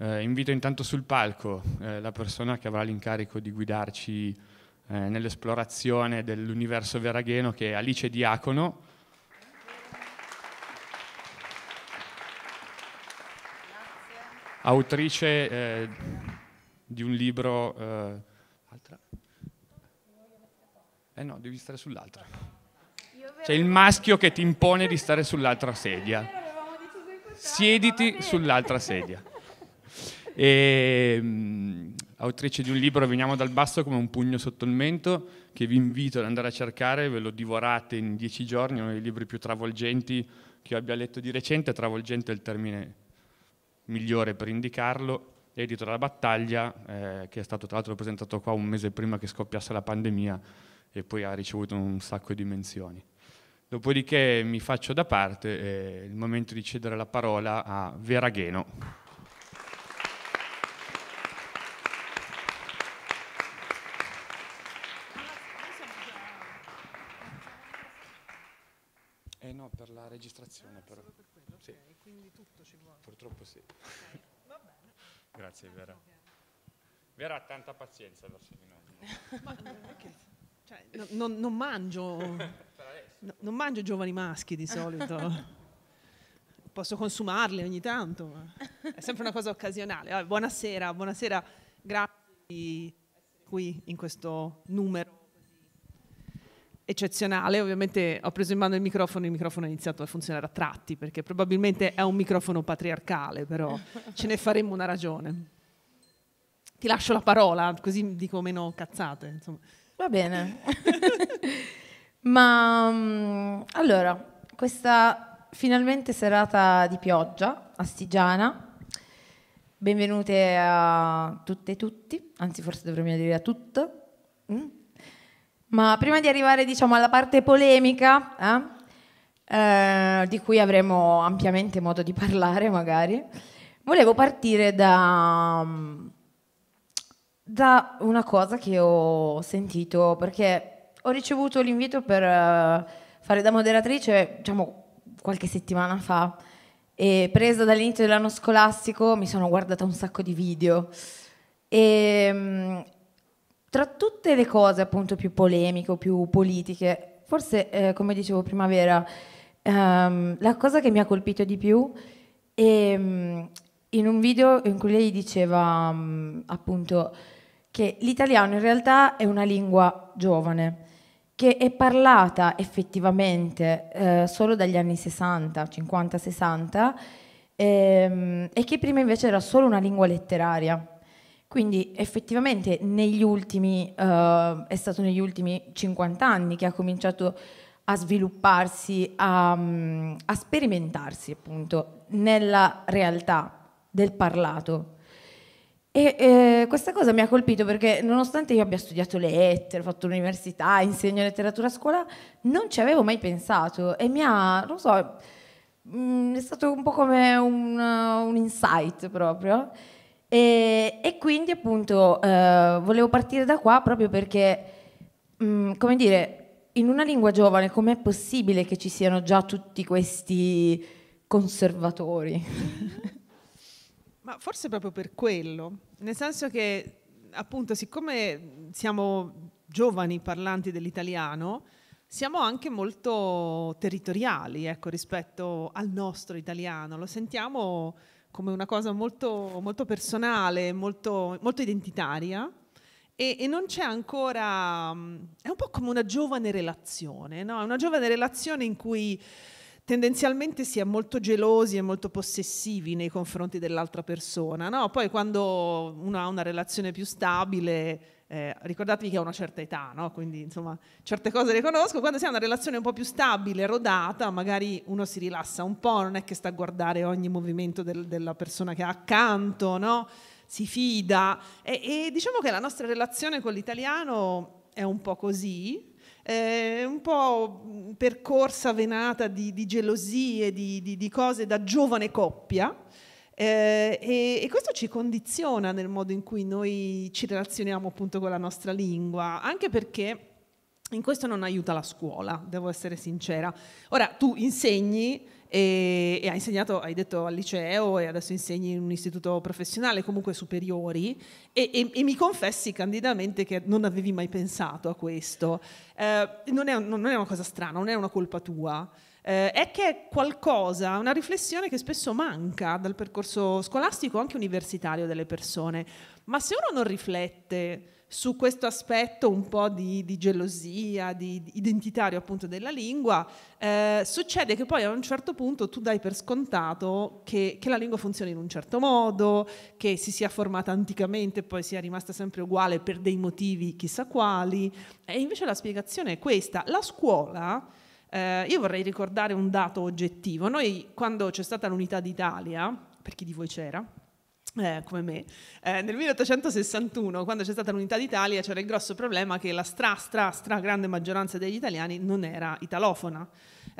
Eh, invito intanto sul palco eh, la persona che avrà l'incarico di guidarci eh, nell'esplorazione dell'universo veragheno, che è Alice Diacono. Grazie. Autrice eh, di un libro... Eh, altra? Eh no, devi stare sull'altra. C'è il maschio che ti impone di stare sull'altra sedia. Siediti sull'altra sedia. E, mm, autrice di un libro Veniamo dal basso come un pugno sotto il mento, che vi invito ad andare a cercare, ve lo divorate in dieci giorni, è uno dei libri più travolgenti che io abbia letto di recente, travolgente è il termine migliore per indicarlo, edito dalla Battaglia, eh, che è stato tra l'altro presentato qua un mese prima che scoppiasse la pandemia e poi ha ricevuto un sacco di menzioni. Dopodiché mi faccio da parte, è il momento di cedere la parola a Vera Gheno. registrazione ah, però. Per quello, sì. okay. Quindi tutto ci vuole. Purtroppo sì. Okay. Va bene. Grazie Vera. Vera ha tanta pazienza verso di noi. Cioè, non mangio... no, non mangio giovani maschi di solito. Posso consumarli ogni tanto, ma è sempre una cosa occasionale. Allora, buonasera, buonasera, grazie di essere qui in questo numero eccezionale, ovviamente ho preso in mano il microfono e il microfono ha iniziato a funzionare a tratti, perché probabilmente è un microfono patriarcale, però ce ne faremmo una ragione. Ti lascio la parola, così dico meno cazzate. Insomma. Va bene. Ma mm, allora, questa finalmente serata di pioggia astigiana, benvenute a tutte e tutti, anzi forse dovremmo dire a tutto, mm? Ma prima di arrivare diciamo, alla parte polemica, eh, eh, di cui avremo ampiamente modo di parlare magari, volevo partire da, da una cosa che ho sentito, perché ho ricevuto l'invito per eh, fare da moderatrice diciamo, qualche settimana fa e presa dall'inizio dell'anno scolastico mi sono guardata un sacco di video. E, mm, tra tutte le cose appunto più polemiche o più politiche, forse eh, come dicevo primavera, ehm, la cosa che mi ha colpito di più è ehm, in un video in cui lei diceva mm, appunto che l'italiano in realtà è una lingua giovane che è parlata effettivamente eh, solo dagli anni 60, 50-60 ehm, e che prima invece era solo una lingua letteraria quindi effettivamente negli ultimi, eh, è stato negli ultimi 50 anni che ha cominciato a svilupparsi, a, mm, a sperimentarsi appunto nella realtà del parlato. E eh, questa cosa mi ha colpito perché nonostante io abbia studiato lettere, fatto l'università, insegno letteratura a scuola, non ci avevo mai pensato e mi ha, non so, mh, mm, è stato un po' come un, uh, un insight proprio e, e quindi appunto eh, volevo partire da qua proprio perché, mh, mm, come dire, in una lingua giovane com'è possibile che ci siano già tutti questi conservatori? Ma forse proprio per quello, nel senso che appunto siccome siamo giovani parlanti dell'italiano, siamo anche molto territoriali ecco, rispetto al nostro italiano, lo sentiamo come una cosa molto, molto personale, molto, molto identitaria. E, e, non c'è ancora, mm, è un po' come una giovane relazione, no? una giovane relazione in cui tendenzialmente si è molto gelosi e molto possessivi nei confronti dell'altra persona, no? poi quando uno ha una relazione più stabile eh, ricordatevi che ho una certa età, no? quindi insomma certe cose le conosco, quando si ha una relazione un po' più stabile, rodata, magari uno si rilassa un po', non è che sta a guardare ogni movimento del, della persona che ha accanto, no? si fida e, e diciamo che la nostra relazione con l'italiano è un po' così, eh, un po' percorsa venata di, di gelosie, di, di, di, cose da giovane coppia, eh, e, e, questo ci condiziona nel modo in cui noi ci relazioniamo appunto con la nostra lingua, anche perché in questo non aiuta la scuola, devo essere sincera. Ora tu insegni e, e hai insegnato, hai detto al liceo e adesso insegni in un istituto professionale, comunque superiori, e, e, e mi confessi candidamente che non avevi mai pensato a questo. Eh, non, è, non, è, una cosa strana, non è una colpa tua eh, è che è qualcosa, una riflessione che spesso manca dal percorso scolastico, anche universitario delle persone. Ma se uno non riflette su questo aspetto un po' di, di gelosia, di, di, identitario appunto della lingua, eh, succede che poi a un certo punto tu dai per scontato che, che, la lingua funzioni in un certo modo, che si sia formata anticamente e poi sia rimasta sempre uguale per dei motivi chissà quali, e invece la spiegazione è questa. La scuola eh, io vorrei ricordare un dato oggettivo. Noi, quando c'è stata l'unità d'Italia, per chi di voi c'era, eh, come me, eh, nel 1861, quando c'è stata l'unità d'Italia, c'era il grosso problema che la stra, stra, stra grande maggioranza degli italiani non era italofona.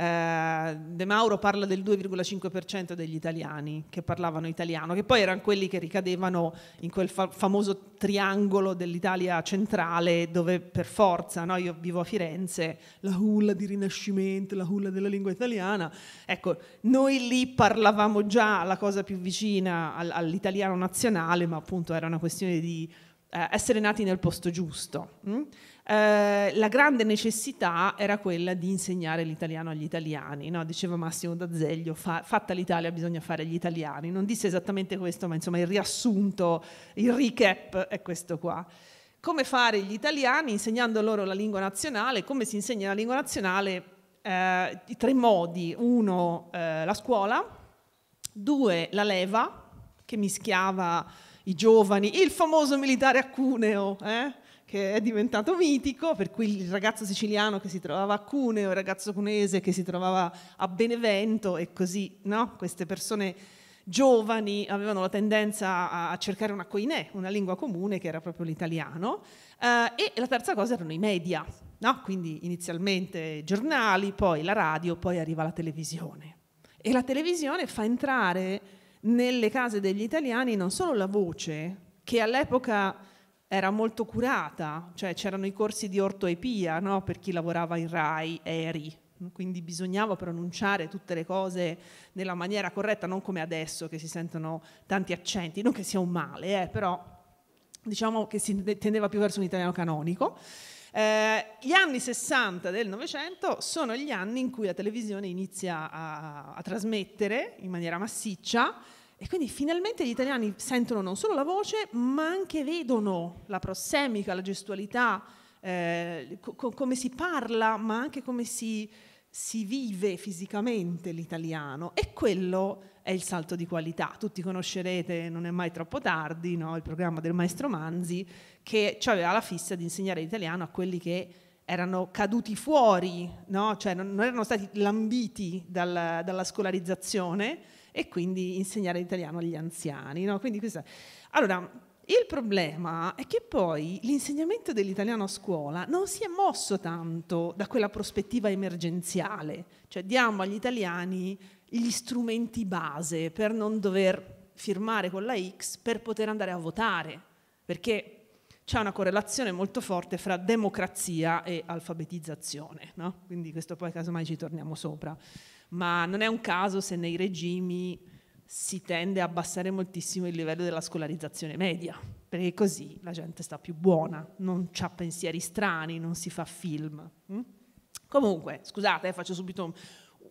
Eh, De Mauro parla del 2,5% degli italiani che parlavano italiano, che poi erano quelli che ricadevano in quel fa famoso triangolo dell'Italia centrale dove per forza, no? io vivo a Firenze, la culla di Rinascimento, la culla della lingua italiana, ecco, noi lì parlavamo già la cosa più vicina all all'italiano nazionale, ma appunto era una questione di eh, essere nati nel posto giusto. Mh? Mm? Eh, la grande necessità era quella di insegnare l'italiano agli italiani, no? diceva Massimo D'Azeglio, fa, fatta l'Italia bisogna fare agli italiani, non disse esattamente questo, ma insomma il riassunto, il recap è questo qua come fare gli italiani insegnando loro la lingua nazionale, come si insegna la lingua nazionale, eh, tre modi, uno eh, la scuola, due la leva che mischiava i giovani, il famoso militare a cuneo, eh? che è diventato mitico, per cui il ragazzo siciliano che si trovava a Cuneo, il ragazzo cunese che si trovava a Benevento e così, no? Queste persone giovani avevano la tendenza a cercare una coinè, una lingua comune che era proprio l'italiano, eh, e la terza cosa erano i media, no? quindi inizialmente giornali, poi la radio, poi arriva la televisione. E la televisione fa entrare nelle case degli italiani non solo la voce, che all'epoca era molto curata, cioè c'erano i corsi di ortoepia no? per chi lavorava in RAI, ERI, quindi bisognava pronunciare tutte le cose nella maniera corretta, non come adesso che si sentono tanti accenti, non che sia un male, eh, però diciamo che si tendeva più verso un italiano canonico. Eh, gli anni 60 del Novecento sono gli anni in cui la televisione inizia a, a trasmettere in maniera massiccia e quindi finalmente gli italiani sentono non solo la voce, ma anche vedono la prossemica, la gestualità, eh, co come si parla, ma anche come si, si vive fisicamente l'italiano. E quello è il salto di qualità. Tutti conoscerete, non è mai troppo tardi, no? il programma del maestro Manzi, che aveva la fissa di insegnare l'italiano a quelli che erano caduti fuori, no? cioè non, erano stati lambiti dal, dalla scolarizzazione e quindi insegnare l'italiano agli anziani. No? Questa... Allora, il problema è che poi l'insegnamento dell'italiano a scuola non si è mosso tanto da quella prospettiva emergenziale, cioè diamo agli italiani gli strumenti base per non dover firmare con la X per poter andare a votare, perché c'è una correlazione molto forte fra democrazia e alfabetizzazione, no? quindi questo poi casomai ci torniamo sopra ma non è un caso se nei regimi si tende a abbassare moltissimo il livello della scolarizzazione media, perché così la gente sta più buona, non ha pensieri strani, non si fa film. Mm? Comunque, scusate, eh, faccio subito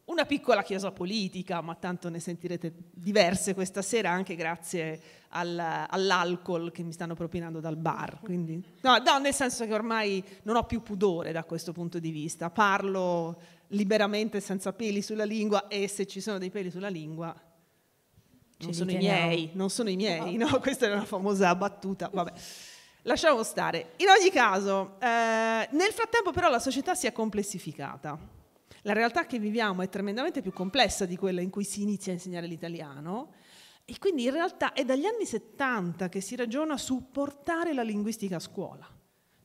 una piccola chiesa politica, ma tanto ne sentirete diverse questa sera, anche grazie al, all'alcol che mi stanno propinando dal bar. Quindi, no, no, nel senso che ormai non ho più pudore da questo punto di vista, parlo liberamente senza peli sulla lingua e se ci sono dei peli sulla lingua non sono i miei, non sono i miei, no? Questa era una famosa battuta, vabbè. Lasciamo stare. In ogni caso, eh, nel frattempo però la società si è complessificata. La realtà che viviamo è tremendamente più complessa di quella in cui si inizia a insegnare l'italiano e quindi in realtà è dagli anni 70 che si ragiona su portare la linguistica a scuola.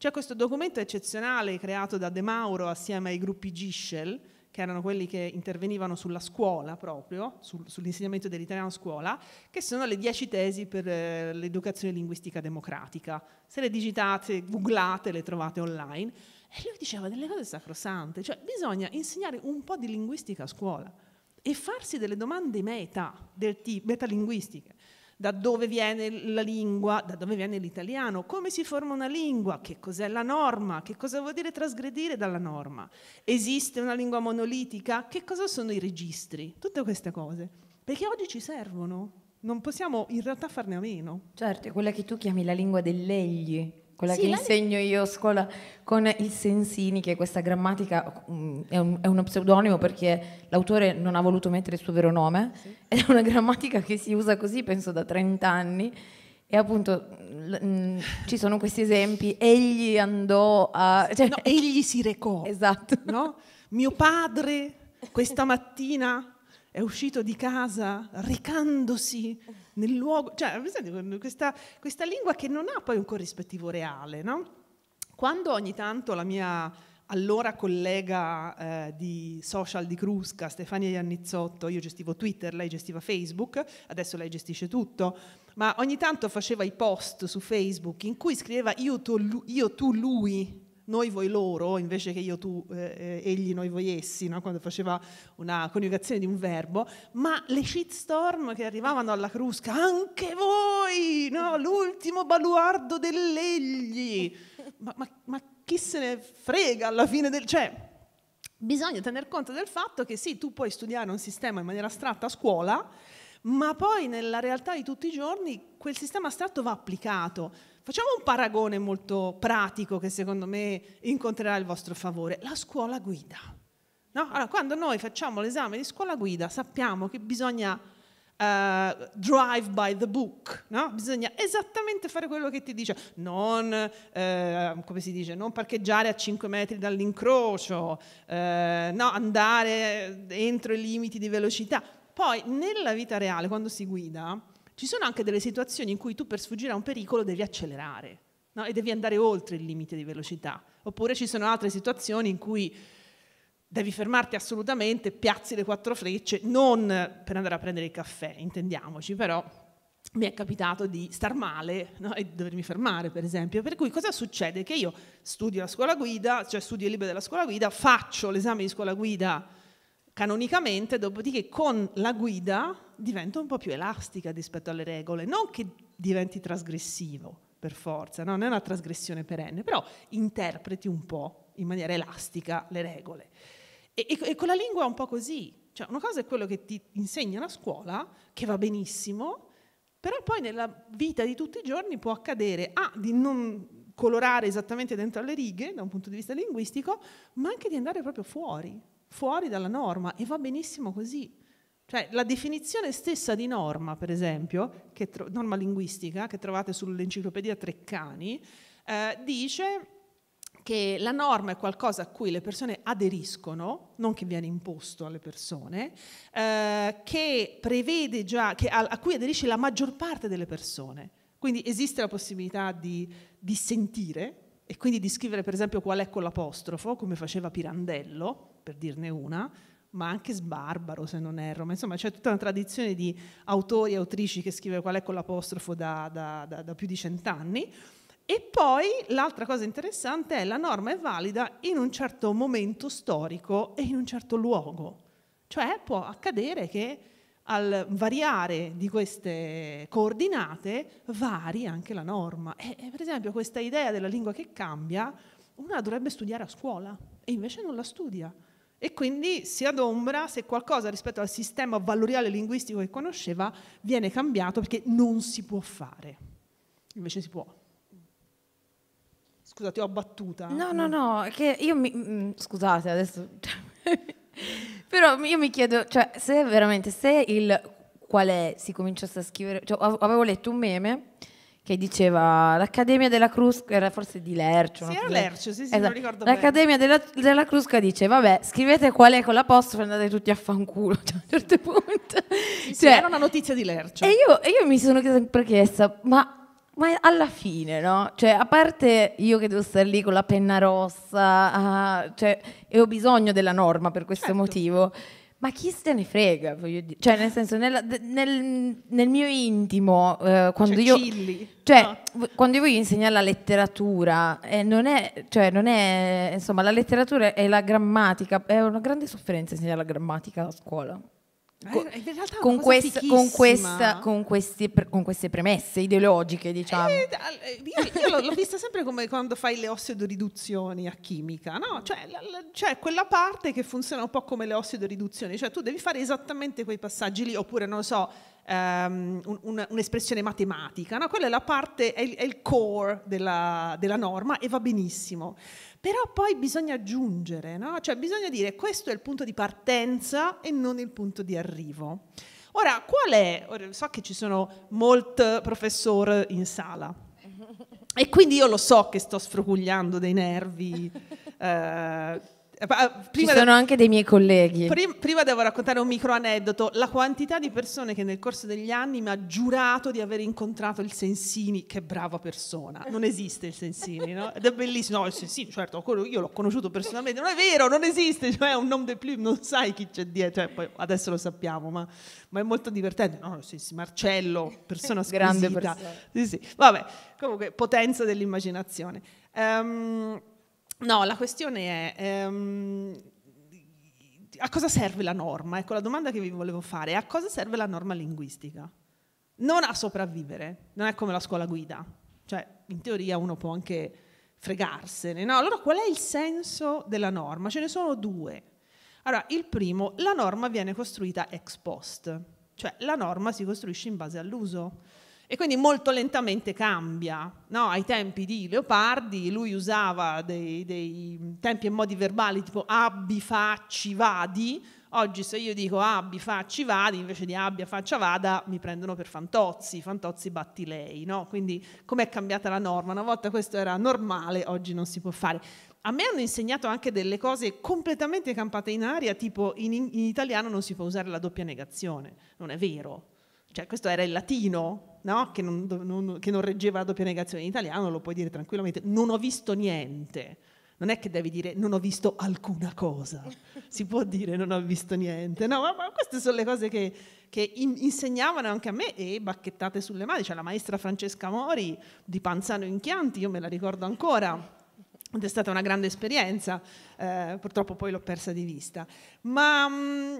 C'è questo documento eccezionale creato da De Mauro assieme ai gruppi Gischel, che erano quelli che intervenivano sulla scuola proprio, sul, sull'insegnamento dell'italiano a scuola, che sono le 10 tesi per eh, l'educazione linguistica democratica. Se le digitate, googlate, le trovate online. E lui diceva delle cose sacrosante, cioè bisogna insegnare un po' di linguistica a scuola e farsi delle domande meta, del tipo, metalinguistiche da dove viene la lingua, da dove viene l'italiano, come si forma una lingua, che cos'è la norma, che cosa vuol dire trasgredire dalla norma, esiste una lingua monolitica, che cosa sono i registri, tutte queste cose, perché oggi ci servono, non possiamo in realtà farne a meno. Certo, è quella che tu chiami la lingua degli egli, quella sì, che insegno io a scuola con il Sensini, che questa grammatica mm, è, un, è, uno pseudonimo perché l'autore non ha voluto mettere il suo vero nome, sì. è una grammatica che si usa così penso da 30 anni e appunto mh, mm, ci sono questi esempi, egli andò a... Cioè, no, egli si recò. Esatto. No? Mio padre questa mattina è uscito di casa recandosi nel luogo, cioè questa, questa lingua che non ha poi un corrispettivo reale, no? Quando ogni tanto la mia allora collega eh, di social di Crusca, Stefania Iannizzotto, io gestivo Twitter, lei gestiva Facebook, adesso lei gestisce tutto, ma ogni tanto faceva i post su Facebook in cui scriveva io tu, lui, noi voi loro, invece che io tu, eh, eh, egli noi voi essi, no? quando faceva una coniugazione di un verbo, ma le shitstorm che arrivavano alla crusca, anche voi, no? l'ultimo baluardo dell'egli, ma, ma, ma, chi se ne frega alla fine del... Cioè, bisogna tener conto del fatto che sì, tu puoi studiare un sistema in maniera astratta a scuola, ma poi nella realtà di tutti i giorni quel sistema astratto va applicato. Facciamo un paragone molto pratico che secondo me incontrerà il vostro favore, la scuola guida. No? Allora, quando noi facciamo l'esame di scuola guida sappiamo che bisogna Uh, drive by the book, no? bisogna esattamente fare quello che ti dice, non, uh, come si dice, non parcheggiare a 5 metri dall'incrocio, uh, no, andare entro i limiti di velocità, poi nella vita reale, quando si guida, ci sono anche delle situazioni in cui tu per sfuggire a un pericolo devi accelerare no? e devi andare oltre il limite di velocità. Oppure ci sono altre situazioni in cui devi fermarti assolutamente, piazzi le quattro frecce, non per andare a prendere il caffè, intendiamoci, però mi è capitato di star male no? e dovermi fermare, per esempio. Per cui cosa succede? Che io studio la scuola guida, cioè studio il libro della scuola guida, faccio l'esame di scuola guida canonicamente, dopodiché con la guida diventa un po' più elastica rispetto alle regole, non che diventi trasgressivo per forza, no? non è una trasgressione perenne, però interpreti un po' in maniera elastica le regole. E, e, e con la lingua è un po' così, cioè una cosa è quello che ti insegna la scuola, che va benissimo, però poi nella vita di tutti i giorni può accadere ah, di non colorare esattamente dentro le righe da un punto di vista linguistico, ma anche di andare proprio fuori, fuori dalla norma e va benissimo così. Cioè, la definizione stessa di norma, per esempio, tro- norma linguistica, che trovate sull'enciclopedia Treccani, eh, dice che la norma è qualcosa a cui le persone aderiscono, non che viene imposto alle persone, eh, che prevede già, che a, a, cui aderisce la maggior parte delle persone. Quindi esiste la possibilità di, di sentire, e quindi di scrivere per esempio qual è con l'apostrofo, come faceva Pirandello, per dirne una, ma anche Sbarbaro se non erro, ma insomma c'è tutta una tradizione di autori e autrici che scrive qual è con l'apostrofo da, da, da, da più di cent'anni. E poi l'altra cosa interessante è che la norma è valida in un certo momento storico e in un certo luogo, cioè può accadere che al variare di queste coordinate vari anche la norma. E, e per esempio questa idea della lingua che cambia, una dovrebbe studiare a scuola e invece non la studia. E quindi si adombra se qualcosa rispetto al sistema valoriale linguistico che conosceva viene cambiato perché non si può fare. Invece si può. Scusate, ho battuta. No, no, no, che io mi... Mm, scusate, adesso... Però io mi chiedo, cioè, se veramente, se il qual è si cominciasse a scrivere, cioè, avevo letto un meme che diceva l'Accademia della Crusca, era forse di Lercio. Sì, era Lercio, sì, sì, esatto. ricordo L'Accademia della, della, Crusca dice, vabbè, scrivete qual è con l'apostrofo e andate tutti a fanculo, cioè, a un certo punto. Sì, cioè, sì, era una notizia di Lercio. E io, e io mi sono sempre chiesta, ma ma alla fine, no? Cioè, a parte io che devo stare lì con la penna rossa ah, cioè, e ho bisogno della norma per questo certo. motivo, ma chi se ne frega? Voglio dire. Cioè, nel senso, nella, nel, nel, mio intimo, eh, quando, cioè, io, cioè, no. quando io voglio insegnare la letteratura, eh, non, è, cioè, non è, insomma, la letteratura e la grammatica, è una grande sofferenza insegnare la grammatica a scuola. Con, con, quest, con, questa, con, queste, con, queste, premesse ideologiche, diciamo. Eh, eh io, io l'ho vista sempre come quando fai le ossidoriduzioni a chimica, no? Cioè, la, la, cioè, quella parte che funziona un po' come le ossidoriduzioni, cioè tu devi fare esattamente quei passaggi lì, oppure non lo so. Um, un, un, un'espressione matematica, no? quella è la parte, è il, è il core della, della norma e va benissimo. Però poi bisogna aggiungere, no? cioè bisogna dire questo è il punto di partenza e non il punto di arrivo. Ora, qual è? So che ci sono molti professori in sala e quindi io lo so che sto sfrugugliando dei nervi. Eh, eh, eh, prima Ci sono anche dei miei colleghi. Prima, prima devo raccontare un micro aneddoto. La quantità di persone che nel corso degli anni mi ha giurato di aver incontrato il Sensini, che brava persona. Non esiste il Sensini, no? Ed è bellissimo. No, il Sensini, certo, io l'ho conosciuto personalmente. Non è vero, non esiste, cioè è un nome de plume, non sai chi c'è dietro. Cioè, adesso lo sappiamo, ma, ma, è molto divertente. No, il Sensini, Marcello, persona squisita. Grande persona. Sì, sì. Vabbè, comunque, potenza dell'immaginazione. Um, No, la questione è... Um, a cosa serve la norma? Ecco la domanda che vi volevo fare. A cosa serve la norma linguistica? Non a sopravvivere, non è come la scuola guida. Cioè, in teoria uno può anche fregarsene. No, allora qual è il senso della norma? Ce ne sono due. Allora, il primo, la norma viene costruita ex post, cioè la norma si costruisce in base all'uso. E quindi molto lentamente cambia. No? Ai tempi di Leopardi lui usava dei, dei tempi e modi verbali tipo abbi, facci, vadi. Oggi se io dico abbi, facci, vadi, invece di abbia, faccia, vada, mi prendono per fantozzi, fantozzi batti lei. No? Quindi com'è cambiata la norma? Una volta questo era normale, oggi non si può fare. A me hanno insegnato anche delle cose completamente campate in aria, tipo in, in italiano non si può usare la doppia negazione, non è vero, cioè, questo era il latino, no? che, non, non, che non reggeva la doppia negazione in italiano, lo puoi dire tranquillamente, non ho visto niente. Non è che devi dire non ho visto alcuna cosa, si può dire non ho visto niente, no? Ma, ma queste sono le cose che, che in, insegnavano anche a me e bacchettate sulle mani, c'è cioè, la maestra Francesca Mori di Panzano in Chianti, io me la ricordo ancora, ed è stata una grande esperienza, eh, purtroppo poi l'ho persa di vista. Ma mh, mm,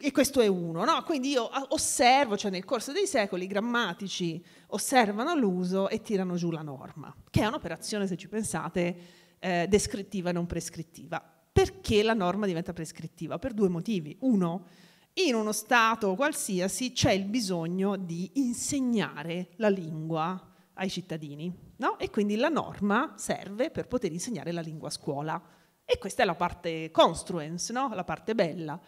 e questo è uno, no? Quindi io ah, osservo, cioè nel corso dei secoli i grammatici osservano l'uso e tirano giù la norma, che è un'operazione, se ci pensate, eh, descrittiva e non prescrittiva. Perché la norma diventa prescrittiva? Per due motivi. Uno, in uno Stato qualsiasi c'è il bisogno di insegnare la lingua ai cittadini, no? E quindi la norma serve per poter insegnare la lingua a scuola. E questa è la parte construence, no? La parte bella.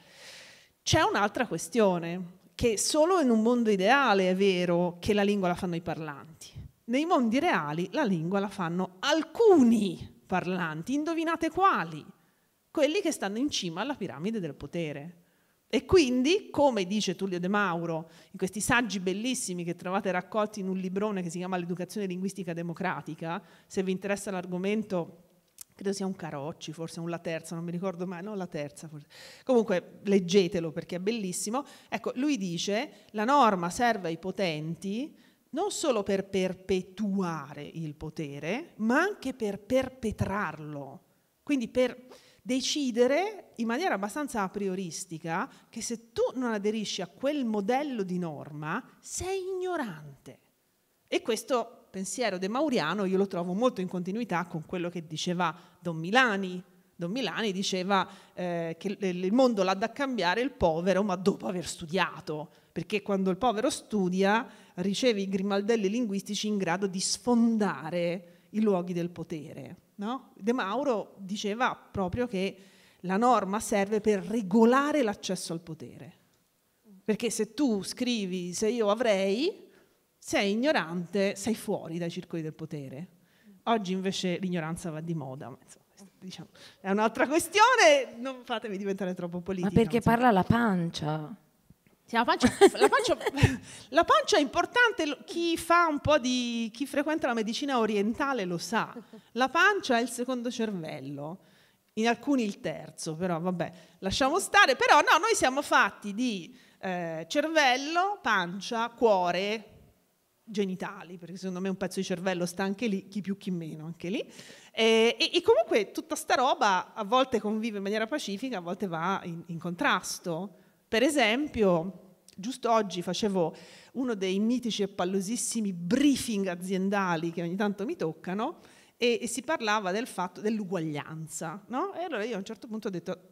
C'è un'altra questione, che solo in un mondo ideale è vero che la lingua la fanno i parlanti. Nei mondi reali la lingua la fanno alcuni parlanti, indovinate quali? Quelli che stanno in cima alla piramide del potere. E quindi, come dice Tullio De Mauro in questi saggi bellissimi che trovate raccolti in un librone che si chiama L'educazione linguistica democratica, se vi interessa l'argomento credo sia un Carocci, forse un La Terza, non mi ricordo mai, no La Terza forse. Comunque leggetelo perché è bellissimo. Ecco, lui dice la norma serve ai potenti non solo per perpetuare il potere, ma anche per perpetrarlo. Quindi per decidere in maniera abbastanza a prioristica che se tu non aderisci a quel modello di norma sei ignorante. E questo pensiero de Mauriano io lo trovo molto in continuità con quello che diceva Don Milani. Don Milani diceva eh, che il mondo l'ha da cambiare il povero, ma dopo aver studiato, perché quando il povero studia riceve i grimaldelli linguistici in grado di sfondare i luoghi del potere. No? De Mauro diceva proprio che la norma serve per regolare l'accesso al potere. Perché se tu scrivi se io avrei, sei ignorante, sei fuori dai circoli del potere. Oggi invece l'ignoranza va di moda. diciamo, è un'altra questione, non fatemi diventare troppo politica. Ma perché insomma. parla la pancia? Sì, la, pancia, la, pancia, la, pancia, è importante, chi fa un po' di. chi frequenta la medicina orientale lo sa. La pancia è il secondo cervello, in alcuni il terzo, però vabbè, lasciamo stare. Però no, noi siamo fatti di eh, cervello, pancia, cuore, genitali, perché secondo me un pezzo di cervello sta anche lì, chi più chi meno, anche lì. E, eh, e, e comunque tutta sta roba a volte convive in maniera pacifica, a volte va in, in contrasto. Per esempio, giusto oggi facevo uno dei mitici e pallosissimi briefing aziendali che ogni tanto mi toccano, e, e si parlava del fatto dell'uguaglianza, no? E allora io a un certo punto ho detto,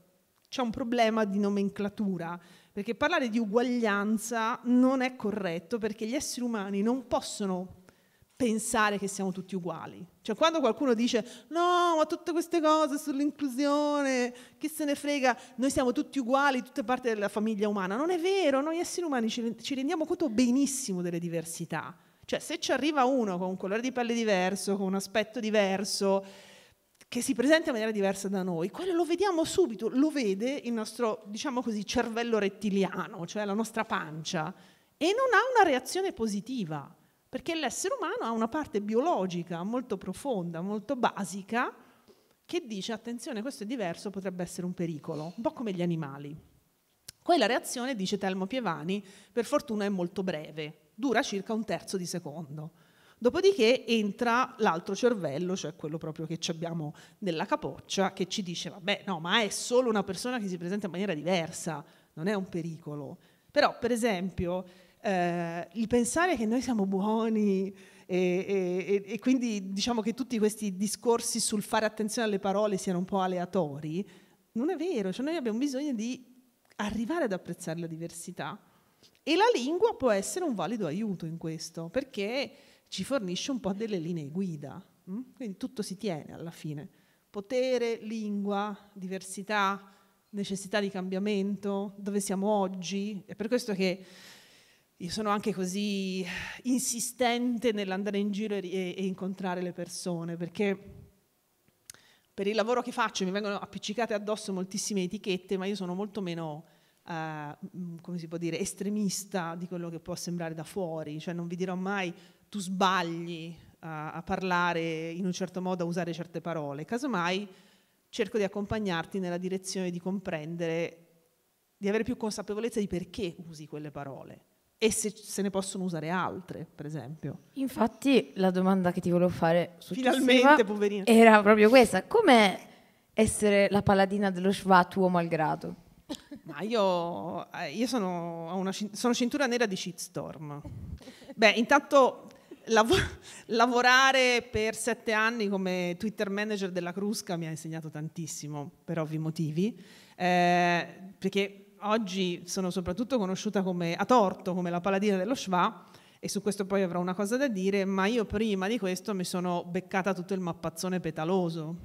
c'è un problema di nomenclatura, perché parlare di uguaglianza non è corretto perché gli esseri umani non possono pensare che siamo tutti uguali. Cioè quando qualcuno dice no, ma tutte queste cose sull'inclusione, chi se ne frega, noi siamo tutti uguali, tutte parte della famiglia umana, non è vero, noi esseri umani ci rendiamo conto benissimo delle diversità. Cioè se ci arriva uno con un colore di pelle diverso, con un aspetto diverso, che si presenta in maniera diversa da noi, quello lo vediamo subito, lo vede il nostro, diciamo così, cervello rettiliano, cioè la nostra pancia, e non ha una reazione positiva, perché l'essere umano ha una parte biologica molto profonda, molto basica, che dice attenzione, questo è diverso, potrebbe essere un pericolo, un po' come gli animali. Quella reazione, dice Telmo Pievani, per fortuna è molto breve, dura circa un terzo di secondo. Dopodiché entra l'altro cervello, cioè quello proprio che abbiamo nella capoccia, che ci dice, vabbè, no, ma è solo una persona che si presenta in maniera diversa, non è un pericolo. Però, per esempio, eh, il pensare che noi siamo buoni e, e, e quindi diciamo che tutti questi discorsi sul fare attenzione alle parole siano un po' aleatori, non è vero, cioè noi abbiamo bisogno di arrivare ad apprezzare la diversità. E la lingua può essere un valido aiuto in questo, perché ci fornisce un po' delle linee guida, mm? quindi tutto si tiene alla fine. Potere, lingua, diversità, necessità di cambiamento, dove siamo oggi. È per questo che io sono anche così insistente nell'andare in giro e, e incontrare le persone, perché per il lavoro che faccio mi vengono appiccicate addosso moltissime etichette, ma io sono molto meno... Uh, come si può dire, estremista di quello che può sembrare da fuori, cioè non vi dirò mai tu sbagli a, a parlare in un certo modo, a usare certe parole, casomai cerco di accompagnarti nella direzione di comprendere, di avere più consapevolezza di perché usi quelle parole e se, se ne possono usare altre, per esempio. Infatti la domanda che ti volevo fare Finalmente, poverina. era proprio questa. Come essere la paladina dello schwa tuo malgrado? Ma io, eh, io sono, una, sono, cintura nera di shitstorm. Beh, intanto lav- lavorare per sette anni come Twitter manager della Crusca mi ha insegnato tantissimo, per ovvi motivi, eh, perché oggi sono soprattutto conosciuta come, a torto come la paladina dello schwa, e su questo poi avrò una cosa da dire, ma io prima di questo mi sono beccata tutto il mappazzone petaloso.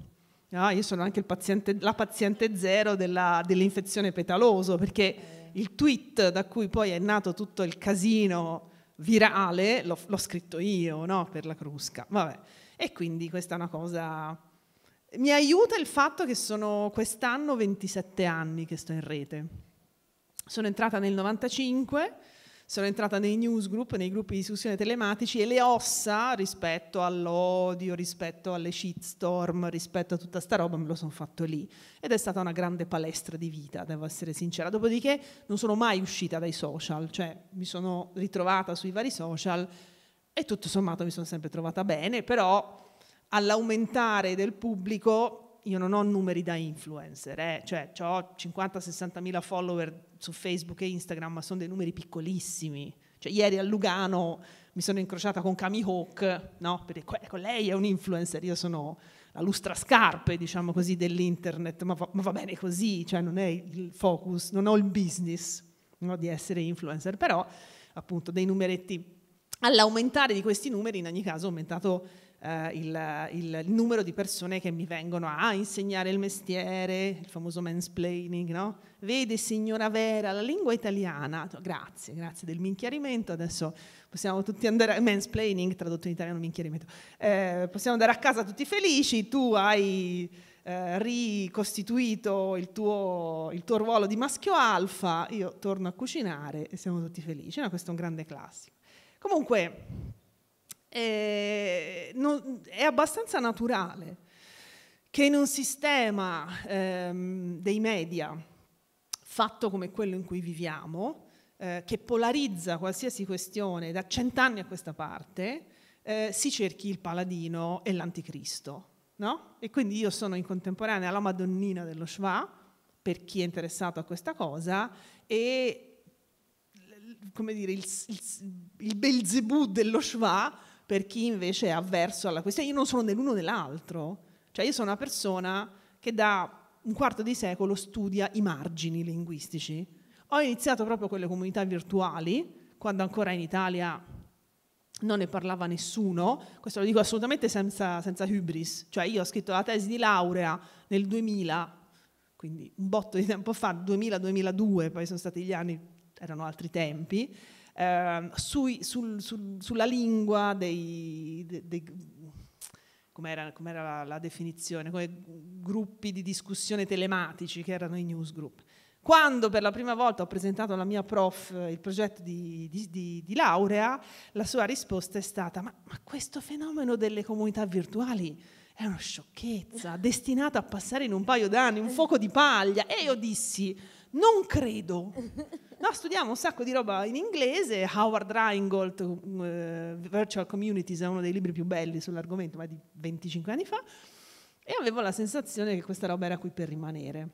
Ah, io sono anche paziente, la paziente zero della, dell'infezione petaloso, perché il tweet da cui poi è nato tutto il casino virale l'ho, l'ho scritto io, no? Per la crusca. Vabbè. E quindi questa è una cosa... Mi aiuta il fatto che sono quest'anno 27 anni che sto in rete. Sono entrata nel 95 sono entrata nei newsgroup, nei gruppi di discussione telematici e le ossa rispetto all'odio, rispetto alle shitstorm, rispetto a tutta sta roba me lo sono fatto lì ed è stata una grande palestra di vita, devo essere sincera. Dopodiché non sono mai uscita dai social, cioè mi sono ritrovata sui vari social e tutto sommato mi sono sempre trovata bene, però all'aumentare del pubblico io non ho numeri da influencer, eh? cioè ho 50-60 mila follower su Facebook e Instagram, ma sono dei numeri piccolissimi. Cioè, ieri a Lugano mi sono incrociata con Cami Hawk, no? perché ecco, lei è un influencer, io sono la lustrascarpe, diciamo così, dell'internet, ma va, ma va bene così, cioè non è il focus, non ho il business no, di essere influencer, però appunto dei numeretti, all'aumentare di questi numeri in ogni caso ho aumentato eh, il, il, numero di persone che mi vengono a insegnare il mestiere, il famoso mansplaining, no? Vede signora Vera, la lingua italiana, grazie, grazie del minchiarimento, adesso possiamo tutti andare, a, mansplaining tradotto in italiano minchiarimento, eh, possiamo andare a casa tutti felici, tu hai... Eh, ricostituito il tuo, il tuo, ruolo di maschio alfa, io torno a cucinare e siamo tutti felici. No, questo è un grande classico. Comunque, eh, non, è abbastanza naturale che in un sistema ehm, dei media fatto come quello in cui viviamo, eh, che polarizza qualsiasi questione da cent'anni a questa parte, eh, si cerchi il paladino e l'anticristo. No? E quindi io sono in contemporanea la Madonnina dello Schwa, per chi è interessato a questa cosa, e come dire, il, il, il Belzebù dello Schwa per chi invece è avverso alla questione. Io non sono né l'uno né l'altro, cioè io sono una persona che da un quarto di secolo studia i margini linguistici. Ho iniziato proprio con le comunità virtuali, quando ancora in Italia non ne parlava nessuno, questo lo dico assolutamente senza, senza hubris, cioè io ho scritto la tesi di laurea nel 2000, quindi un botto di tempo fa, 2000-2002, poi sono stati gli anni, erano altri tempi, eh, sui, sul, sul, sulla lingua dei, dei, dei com'era, com'era la, la, definizione, come gruppi di discussione telematici che erano i newsgroup. Quando per la prima volta ho presentato alla mia prof eh, il progetto di, di, di, di laurea, la sua risposta è stata: ma, ma questo fenomeno delle comunità virtuali è una sciocchezza, destinata a passare in un paio d'anni, un fuoco di paglia. E io dissi: Non credo. No, studiamo un sacco di roba in inglese, Howard Reingold, uh, eh, Virtual Communities è uno dei libri più belli sull'argomento, ma di 25 anni fa, e avevo la sensazione che questa roba era qui per rimanere.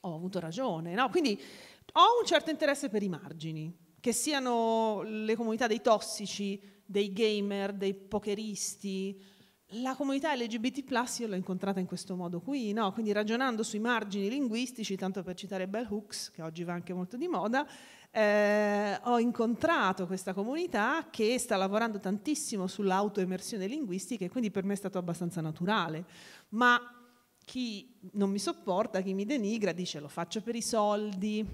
Ho avuto ragione, no? Quindi ho un certo interesse per i margini, che siano le comunità dei tossici, dei gamer, dei pokeristi, la comunità LGBT+, io l'ho incontrata in questo modo qui, no? quindi ragionando sui margini linguistici, tanto per citare Bell Hooks, che oggi va anche molto di moda, eh, ho incontrato questa comunità che sta lavorando tantissimo sull'autoemersione linguistica e quindi per me è stato abbastanza naturale. Ma chi non mi sopporta, chi mi denigra, dice lo faccio per i soldi,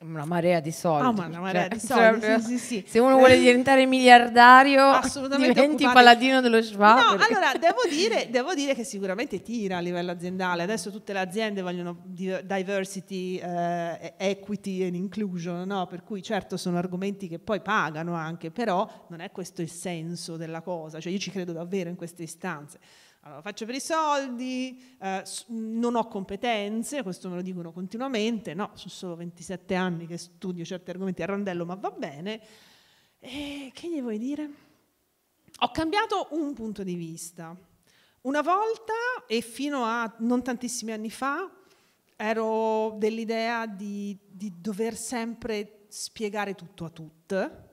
una marea di soldi. Ah, ma una marea cioè, di soldi, cioè, sì, sì, sì. Se uno vuole eh, diventare miliardario, diventi occupati. paladino dello Schwab. No, perché... allora, devo dire, devo dire, che sicuramente tira a livello aziendale. Adesso tutte le aziende vogliono diversity, eh, equity and inclusion, no? Per cui certo sono argomenti che poi pagano anche, però non è questo il senso della cosa. Cioè io ci credo davvero in queste istanze. Allora, faccio per i soldi, eh, non ho competenze, questo me lo dicono continuamente, no, sono solo 27 anni che studio certi argomenti a randello, ma va bene. E che gli vuoi dire? Ho cambiato un punto di vista. Una volta e fino a non tantissimi anni fa ero dell'idea di, di dover sempre spiegare tutto a tutte,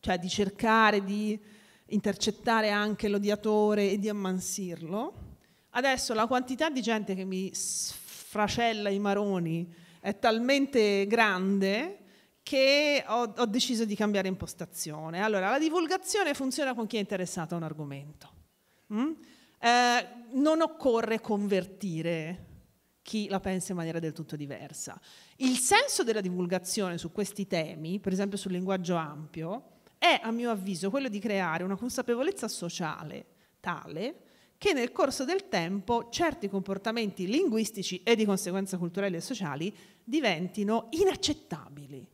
cioè di cercare di intercettare anche l'odiatore e di ammansirlo. Adesso la quantità di gente che mi sfracella i maroni è talmente grande che ho, ho, deciso di cambiare impostazione. Allora, la divulgazione funziona con chi è interessato a un argomento. Mm? Eh, non occorre convertire chi la pensa in maniera del tutto diversa. Il senso della divulgazione su questi temi, per esempio sul linguaggio ampio, è a mio avviso quello di creare una consapevolezza sociale tale che nel corso del tempo certi comportamenti linguistici e di conseguenza culturali e sociali diventino inaccettabili.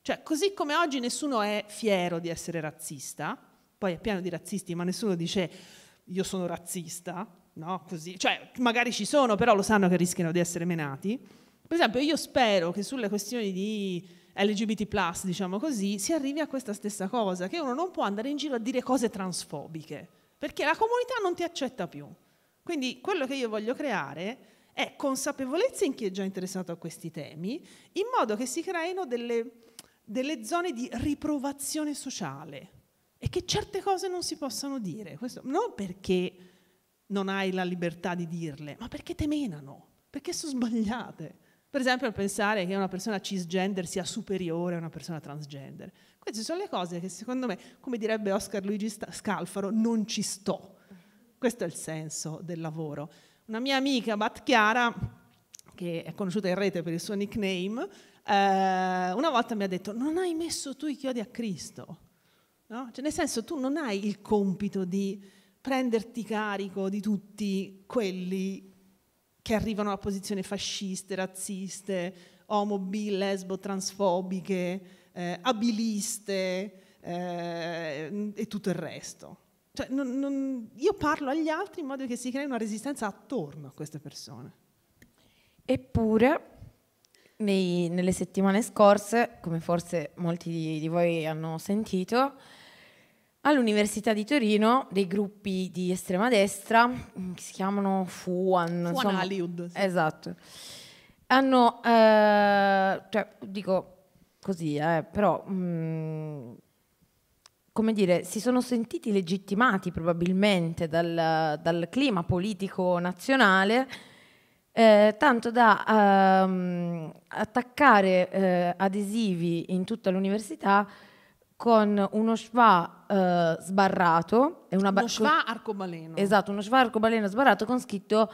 Cioè, così come oggi nessuno è fiero di essere razzista, poi è pieno di razzisti, ma nessuno dice io sono razzista, no? Così, cioè, magari ci sono, però lo sanno che rischiano di essere menati. Per esempio, io spero che sulle questioni di LGBT, diciamo così, si arrivi a questa stessa cosa, che uno non può andare in giro a dire cose transfobiche, perché la comunità non ti accetta più. Quindi quello che io voglio creare è consapevolezza in chi è già interessato a questi temi, in modo che si creino delle, delle zone di riprovazione sociale e che certe cose non si possano dire. Questo, non perché non hai la libertà di dirle, ma perché te menano, perché sono sbagliate. Per esempio, pensare che una persona cisgender sia superiore a una persona transgender. Queste sono le cose che secondo me, come direbbe Oscar Luigi Scalfaro, non ci sto. Questo è il senso del lavoro. Una mia amica, Bat Chiara, che è conosciuta in rete per il suo nickname, eh, una volta mi ha detto: Non hai messo tu i chiodi a Cristo. No? Cioè, nel senso, tu non hai il compito di prenderti carico di tutti quelli che arrivano a posizioni fasciste, razziste, homo, bi, lesbo, transfobiche, eh, abiliste eh, e tutto il resto. Cioè, non, non, io parlo agli altri in modo che si crei una resistenza attorno a queste persone. Eppure, nei, nelle settimane scorse, come forse molti di, di voi hanno sentito, all'Università di Torino dei gruppi di estrema destra mm, che si chiamano Fuan. Fuan Aliud. Sì. Esatto. Hanno, eh, cioè, dico così, eh, però, mh, mm, come dire, si sono sentiti legittimati probabilmente dal, dal clima politico nazionale. Eh, tanto da ehm, attaccare eh, adesivi in tutta l'università con uno schwa eh, sbarrato e una ba- uno schwa arcobaleno. Esatto, uno schwa arcobaleno sbarrato con scritto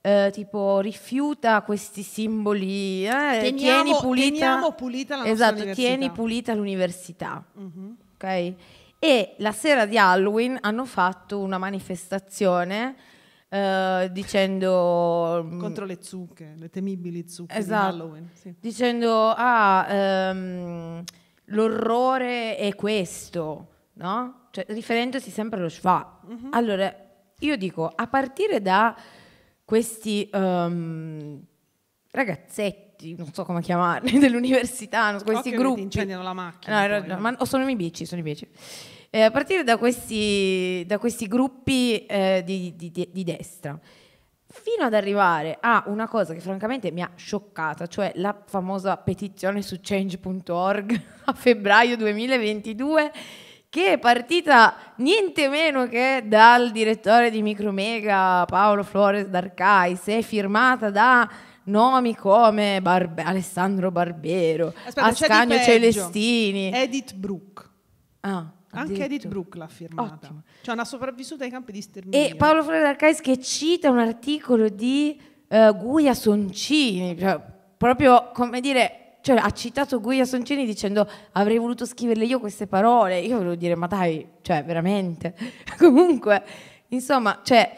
eh, tipo rifiuta questi simboli, eh, teniamo, tieni pulita, teniamo pulita la esatto, università. tieni pulita l'università. Mm-hmm. Ok? E la sera di Halloween hanno fatto una manifestazione Uh, dicendo mm, contro le zucche, le temibili zucche esatto, di Halloween, sì. dicendo ah, um, l'orrore è questo, no? Cioè, riferendosi sempre allo schwa. Mm-hmm. Allora, io dico, a partire da questi um, ragazzetti, non so come chiamarli, dell'università, no, questi Occhio gruppi... incendiano la macchina. No, poi, no, Ma, oh, sono i miei bici, sono i bici. Eh, a partire da questi, da questi gruppi eh, di, di, di, di destra, fino ad arrivare a una cosa che francamente mi ha scioccata, cioè la famosa petizione su change.org a febbraio 2022 che è partita niente meno che dal direttore di Micromega Paolo Flores d'Arcais e firmata da nomi come Barbe- Alessandro Barbero, Aspetta, Ascanio Celestini, Edith Brooke. Ah anche Edith Brooke l'ha firmata. Ottimo. Cioè una sopravvissuta ai campi di sterminio. E Paolo Flore d'Arcais che cita un articolo di uh, Guia Soncini, cioè, proprio come dire... Cioè, ha citato Guia Soncini dicendo avrei voluto scriverle io queste parole. Io volevo dire, ma dai, cioè, veramente. Comunque, insomma, cioè,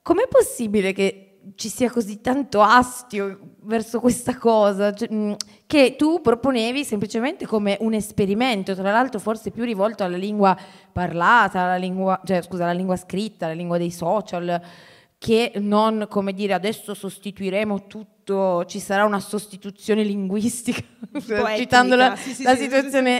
com'è possibile che ci sia così tanto astio verso questa cosa, cioè, mm, che tu proponevi semplicemente come un esperimento, tra l'altro forse più rivolto alla lingua parlata, alla lingua, cioè, scusa, alla lingua scritta, alla lingua dei social, che non come dire adesso sostituiremo tutto, ci sarà una sostituzione linguistica, cioè, citando la, sì, sì, la, sì,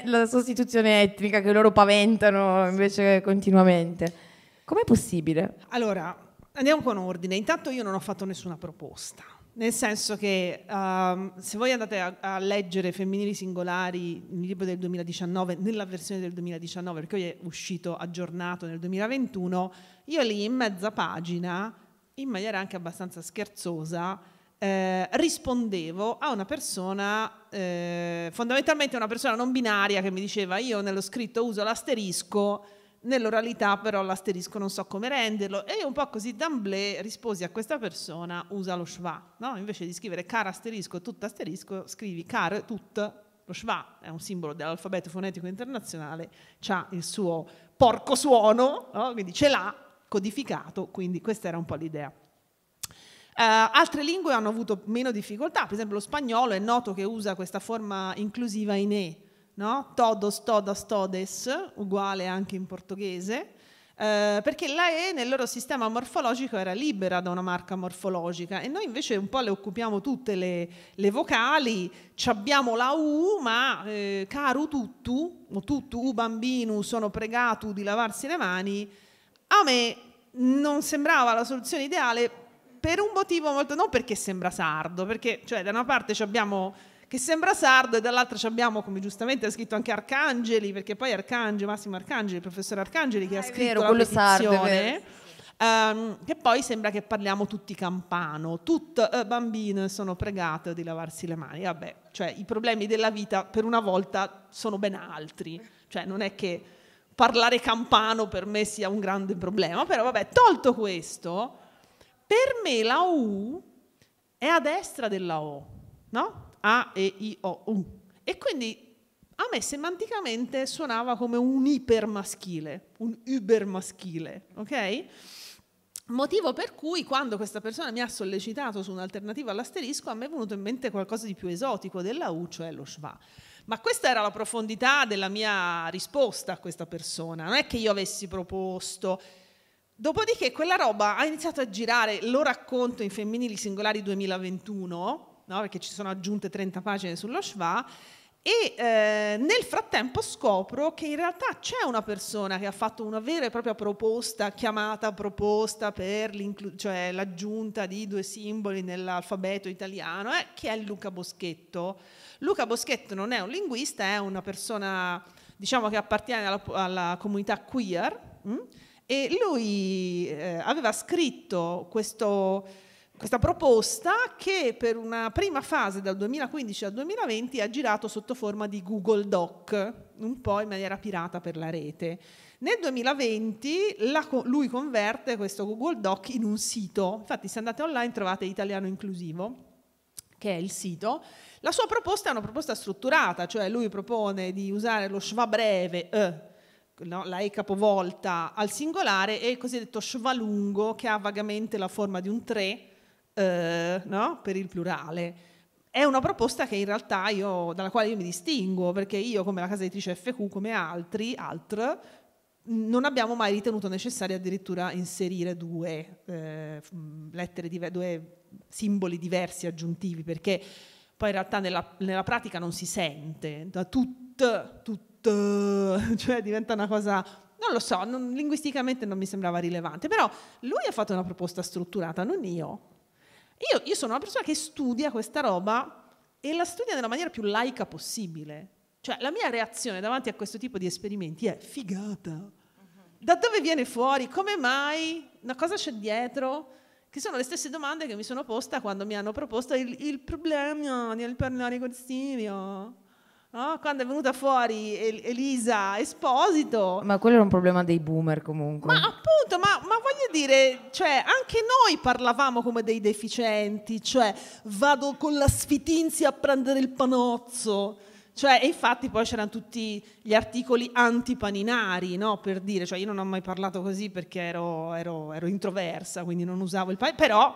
la sostituzione etnica che loro paventano invece continuamente. Com'è possibile? Allora, andiamo con ordine. Intanto io non ho fatto nessuna proposta, nel senso che um, se voi andate a, a, leggere Femminili Singolari, il libro del 2019, nella versione del 2019, perché è uscito aggiornato nel 2021, io lì in mezza pagina, in maniera anche abbastanza scherzosa, eh, rispondevo a una persona, eh, fondamentalmente una persona non binaria che mi diceva io nello scritto uso l'asterisco Nell'oralità però l'asterisco non so come renderlo e un po' così d'amblè risposi a questa persona usa lo schwa, no? invece di scrivere car asterisco tut asterisco scrivi car tut, lo schwa è un simbolo dell'alfabeto fonetico internazionale, ha il suo porco suono, no? quindi ce l'ha codificato, quindi questa era un po' l'idea. Uh, altre lingue hanno avuto meno difficoltà, per esempio lo spagnolo è noto che usa questa forma inclusiva in e, no? todos, todas, todes, uguale anche in portoghese, eh, perché la E nel loro sistema morfologico era libera da una marca morfologica e noi invece un po' le occupiamo tutte le, le vocali, Ci abbiamo la U, ma eh, caro tutto, o tutto, u bambino, sono pregato di lavarsi le mani, a me non sembrava la soluzione ideale per un motivo molto, non perché sembra sardo, perché cioè da una parte abbiamo che sembra sardo e dall'altra abbiamo, come giustamente ha scritto anche Arcangeli, perché poi Arcangeli, Massimo Arcangeli, il professore Arcangeli che ah, ha scritto vero, la petizione, sardo, um, ehm, che poi sembra che parliamo tutti campano, tutte uh, bambine sono pregate di lavarsi le mani, vabbè, cioè i problemi della vita per una volta sono ben altri, cioè non è che parlare campano per me sia un grande problema, però vabbè, tolto questo, per me la U è a destra della O, no? A, E, I, O, U. E quindi a me semanticamente suonava come un ipermaschile, un ibermaschile, ok? Motivo per cui quando questa persona mi ha sollecitato su un'alternativa all'asterisco a me è venuto in mente qualcosa di più esotico della U, cioè lo schwa. Ma questa era la profondità della mia risposta a questa persona, non è che io avessi proposto... Dopodiché quella roba ha iniziato a girare, lo racconto in Femminili Singolari 2021, no? perché ci sono aggiunte 30 pagine sullo Schwa. E eh, nel frattempo scopro che in realtà c'è una persona che ha fatto una vera e propria proposta, chiamata proposta per cioè l'aggiunta di due simboli nell'alfabeto italiano, eh, che è Luca Boschetto. Luca Boschetto non è un linguista, è una persona diciamo, che appartiene alla, alla comunità queer mh? Mm? e lui eh, aveva scritto questo questa proposta che per una prima fase dal 2015 al 2020 ha girato sotto forma di Google Doc, un po' in maniera pirata per la rete. Nel 2020 la, lui converte questo Google Doc in un sito, infatti se andate online trovate Italiano Inclusivo, che è il sito. La sua proposta è una proposta strutturata, cioè lui propone di usare lo schwa breve, eh, No, la E capovolta al singolare e il cosiddetto schwa lungo che ha vagamente la forma di un 3 eh, no? per il plurale. È una proposta che in realtà io, dalla quale io mi distingo, perché io come la casa editrice FQ, come altri, altr, non abbiamo mai ritenuto necessario addirittura inserire due, eh, diver- due simboli diversi aggiuntivi, perché poi in realtà nella, nella pratica non si sente, da tut, tut, cioè diventa una cosa non lo so, non, linguisticamente non mi sembrava rilevante, però lui ha fatto una proposta strutturata, non io. Io, io sono una persona che studia questa roba e la studia nella maniera più laica possibile. Cioè, la mia reazione davanti a questo tipo di esperimenti è figata. Da dove viene fuori? Come mai? Una cosa c'è dietro? Che sono le stesse domande che mi sono posta quando mi hanno proposto il, il problema nel parlare con Silvio. No? Quando è venuta fuori El- Elisa Esposito. Ma quello era un problema dei boomer comunque. Ma appunto, ma, ma voglio dire, cioè, anche noi parlavamo come dei deficienti, cioè vado con la sfitinzia a prendere il panozzo. Cioè, e infatti poi c'erano tutti gli articoli antipaninari, no? Per dire, cioè io non ho mai parlato così perché ero, ero, ero introversa, quindi non usavo il panino, però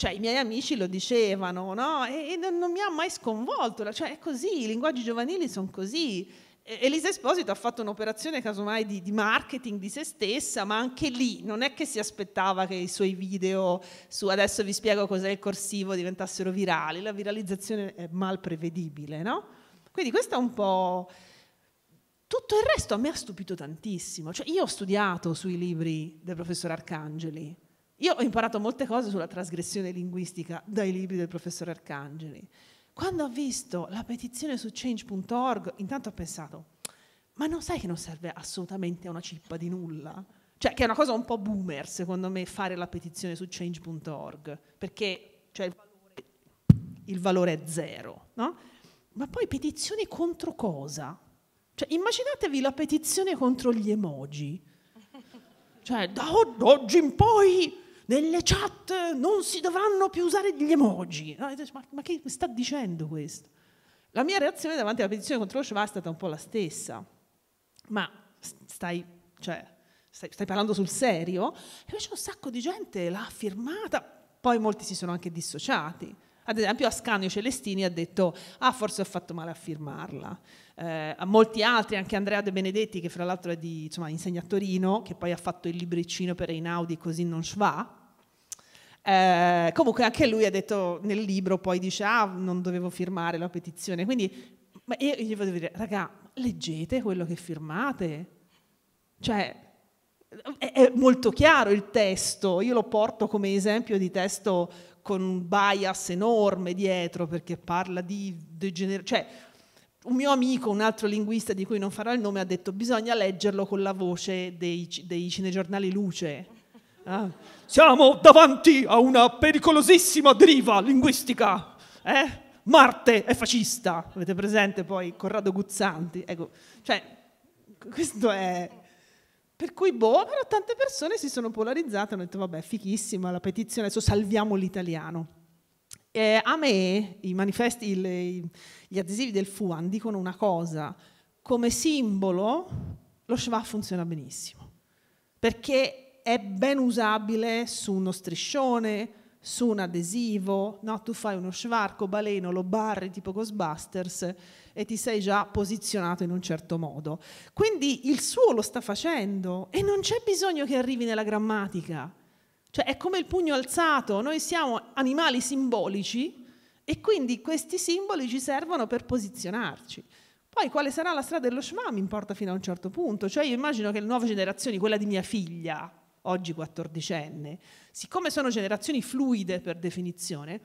cioè i miei amici lo dicevano, no? E, e non, non, mi ha mai sconvolto, cioè è così, i linguaggi giovanili sono così. Elisa Esposito ha fatto un'operazione casomai di, di, marketing di se stessa, ma anche lì non è che si aspettava che i suoi video su adesso vi spiego cos'è il corsivo diventassero virali, la viralizzazione è mal prevedibile, no? Quindi questo è un po'... Tutto il resto a me ha stupito tantissimo, cioè io ho studiato sui libri del professor Arcangeli, io ho imparato molte cose sulla trasgressione linguistica dai libri del professor Arcangeli. Quando ho visto la petizione su change.org, intanto ho pensato, ma non sai che non serve assolutamente a una cippa di nulla? Cioè, che è una cosa un po' boomer, secondo me, fare la petizione su change.org, perché cioè, il, valore, il, valore, è zero, no? Ma poi petizioni contro cosa? Cioè, immaginatevi la petizione contro gli emoji. Cioè, da oggi in poi nelle chat non si dovranno più usare gli emoji. No, ma, ma, che sta dicendo questo? La mia reazione davanti alla petizione contro lo Shoah è stata un po' la stessa, ma stai, cioè, stai, stai parlando sul serio? E invece un sacco di gente l'ha firmata, poi molti si sono anche dissociati. Ad esempio Ascanio Celestini ha detto, ah forse ho fatto male a firmarla. Eh, a molti altri, anche Andrea De Benedetti, che fra l'altro è di, insomma, insegna a Torino, che poi ha fatto il libricino per Einaudi così non schwa, eh, comunque anche lui ha detto nel libro, poi dice, ah, non dovevo firmare la petizione. Quindi, ma io gli voglio dire, raga, leggete quello che firmate. Cioè, è, è molto chiaro il testo, io lo porto come esempio di testo con un bias enorme dietro perché parla di degenerazione. Cioè, un mio amico, un altro linguista di cui non farò il nome, ha detto bisogna leggerlo con la voce dei, dei cinegiornali luce. Eh? Siamo davanti a una pericolosissima deriva linguistica. Eh? Marte è fascista. Avete presente poi Corrado Guzzanti? Ecco, cioè, questo è... Per cui, boh, però tante persone si sono polarizzate, hanno detto, vabbè, fichissima la petizione, adesso salviamo l'italiano. E a me i manifesti, gli adesivi del FUAN dicono una cosa, come simbolo lo Schwa funziona benissimo, perché è ben usabile su uno striscione, su un adesivo, no? tu fai uno baleno, lo barri tipo Ghostbusters e ti sei già posizionato in un certo modo. Quindi il suo lo sta facendo e non c'è bisogno che arrivi nella grammatica. Cioè è come il pugno alzato, noi siamo animali simbolici e quindi questi simboli ci servono per posizionarci. Poi quale sarà la strada dello schwa mi importa fino a un certo punto, cioè io immagino che le nuove generazioni, quella di mia figlia, oggi quattordicenne, siccome sono generazioni fluide per definizione,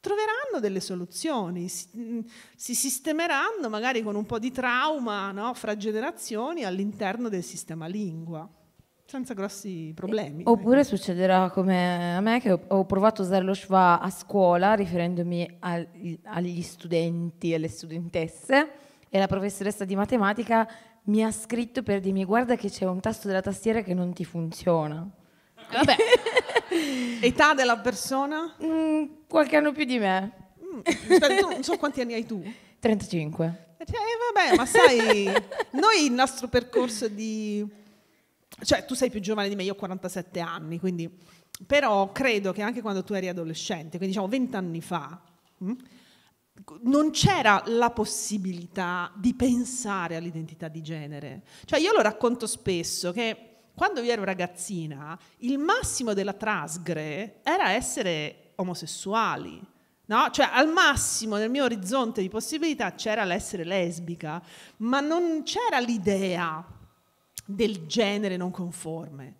troveranno delle soluzioni, si, mm, si sistemeranno magari con un po' di trauma no, fra generazioni all'interno del sistema lingua senza grossi problemi. Oppure succederà come a me che ho, ho provato a usare lo schwa a scuola riferendomi al, agli studenti e alle studentesse e la professoressa di matematica mi ha scritto per dirmi guarda che c'è un tasto della tastiera che non ti funziona. Eh, vabbè. Età della persona? Mm, qualche anno più di me. Mm, aspetta, non so quanti anni hai tu. 35. Eh, cioè, eh, vabbè, ma sai, noi il nostro percorso di... Cioè, tu sei più giovane di me, io ho 47 anni, quindi... Però credo che anche quando tu eri adolescente, quindi diciamo 20 anni fa, mh, mm, non c'era la possibilità di pensare all'identità di genere. Cioè io lo racconto spesso che quando io ero ragazzina il massimo della trasgre era essere omosessuali. No? Cioè al massimo nel mio orizzonte di possibilità c'era l'essere lesbica, ma non c'era l'idea del genere non conforme.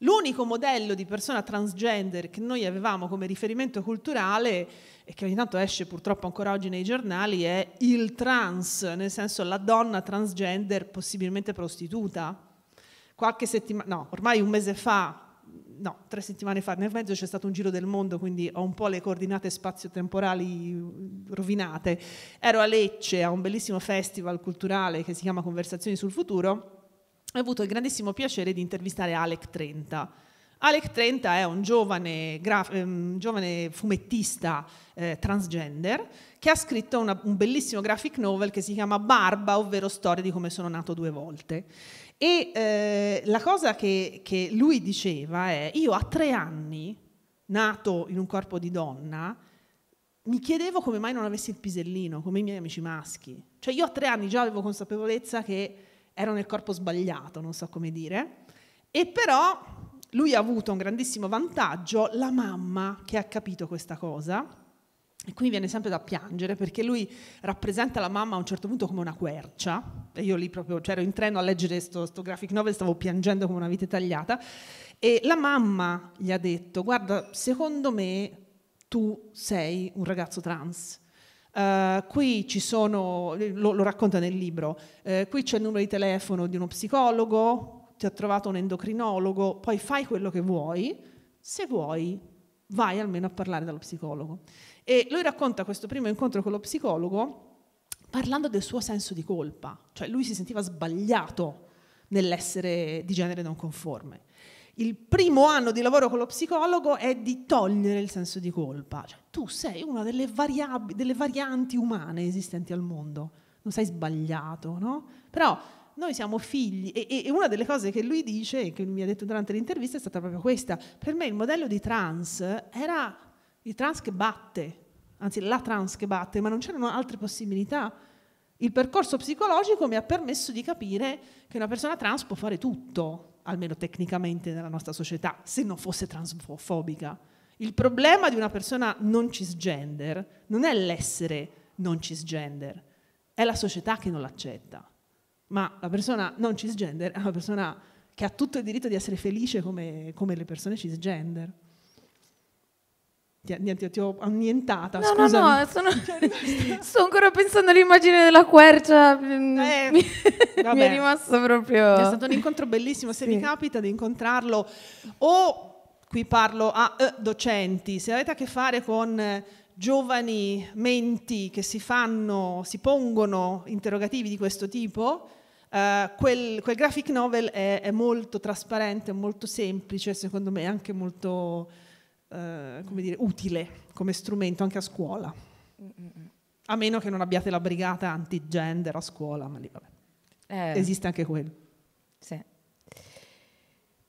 L'unico modello di persona transgender che noi avevamo come riferimento culturale e che ogni tanto esce purtroppo ancora oggi nei giornali, è il trans, nel senso la donna transgender possibilmente prostituta. Qualche settimana, no, ormai un mese fa, no, tre settimane fa, nel mezzo c'è stato un giro del mondo, quindi ho un po' le coordinate spazio-temporali mm, rovinate. Ero a Lecce a un bellissimo festival culturale che si chiama Conversazioni sul futuro e ho avuto il grandissimo piacere di intervistare Alec Trenta Alec Trenta è un giovane, um, giovane fumettista eh, transgender che ha scritto una, un bellissimo graphic novel che si chiama Barba, ovvero Storia di come sono nato due volte. E eh, la cosa che, che lui diceva è, io a tre anni, nato in un corpo di donna, mi chiedevo come mai non avessi il pisellino, come i miei amici maschi. Cioè io a tre anni già avevo consapevolezza che ero nel corpo sbagliato, non so come dire, e però lui ha avuto un grandissimo vantaggio, la mamma che ha capito questa cosa, e qui viene sempre da piangere perché lui rappresenta la mamma a un certo punto come una quercia, e io lì proprio cioè, ero in treno a leggere questo graphic novel, stavo piangendo come una vite tagliata, e la mamma gli ha detto, guarda, secondo me tu sei un ragazzo trans. Uh, qui ci sono, lo, lo racconta nel libro, uh, qui c'è il numero di telefono di uno psicologo, ti ha trovato un endocrinologo, poi fai quello che vuoi, se vuoi vai almeno a parlare dallo psicologo. E lui racconta questo primo incontro con lo psicologo parlando del suo senso di colpa, cioè lui si sentiva sbagliato nell'essere di genere non conforme. Il primo anno di lavoro con lo psicologo è di togliere il senso di colpa. Cioè, tu sei una delle, variab- delle varianti umane esistenti al mondo, non sei sbagliato, no? Però noi siamo figli e, e, una delle cose che lui dice e che mi ha detto durante l'intervista è stata proprio questa. Per me il modello di trans era il trans che batte, anzi la trans che batte, ma non c'erano altre possibilità. Il percorso psicologico mi ha permesso di capire che una persona trans può fare tutto, almeno tecnicamente nella nostra società, se non fosse transfobica. Il problema di una persona non cisgender non è l'essere non cisgender, è la società che non l'accetta ma la persona non cisgender è una persona che ha tutto il diritto di essere felice come, come le persone cisgender. Ti, ti, ho annientata, no, scusami. No, no, sono, sto ancora pensando all'immagine della quercia, mm, eh, mi, mi, è rimasto proprio... È stato un incontro bellissimo, se sì. vi capita di incontrarlo o qui parlo a eh, docenti, se avete a che fare con eh, giovani menti che si fanno, si pongono interrogativi di questo tipo, eh, quel, quel, graphic novel è, è, molto trasparente, molto semplice, secondo me anche molto eh, come dire, utile come strumento anche a scuola. A meno che non abbiate la brigata anti-gender a scuola, ma lì vabbè. Eh, Esiste anche quello. Sì.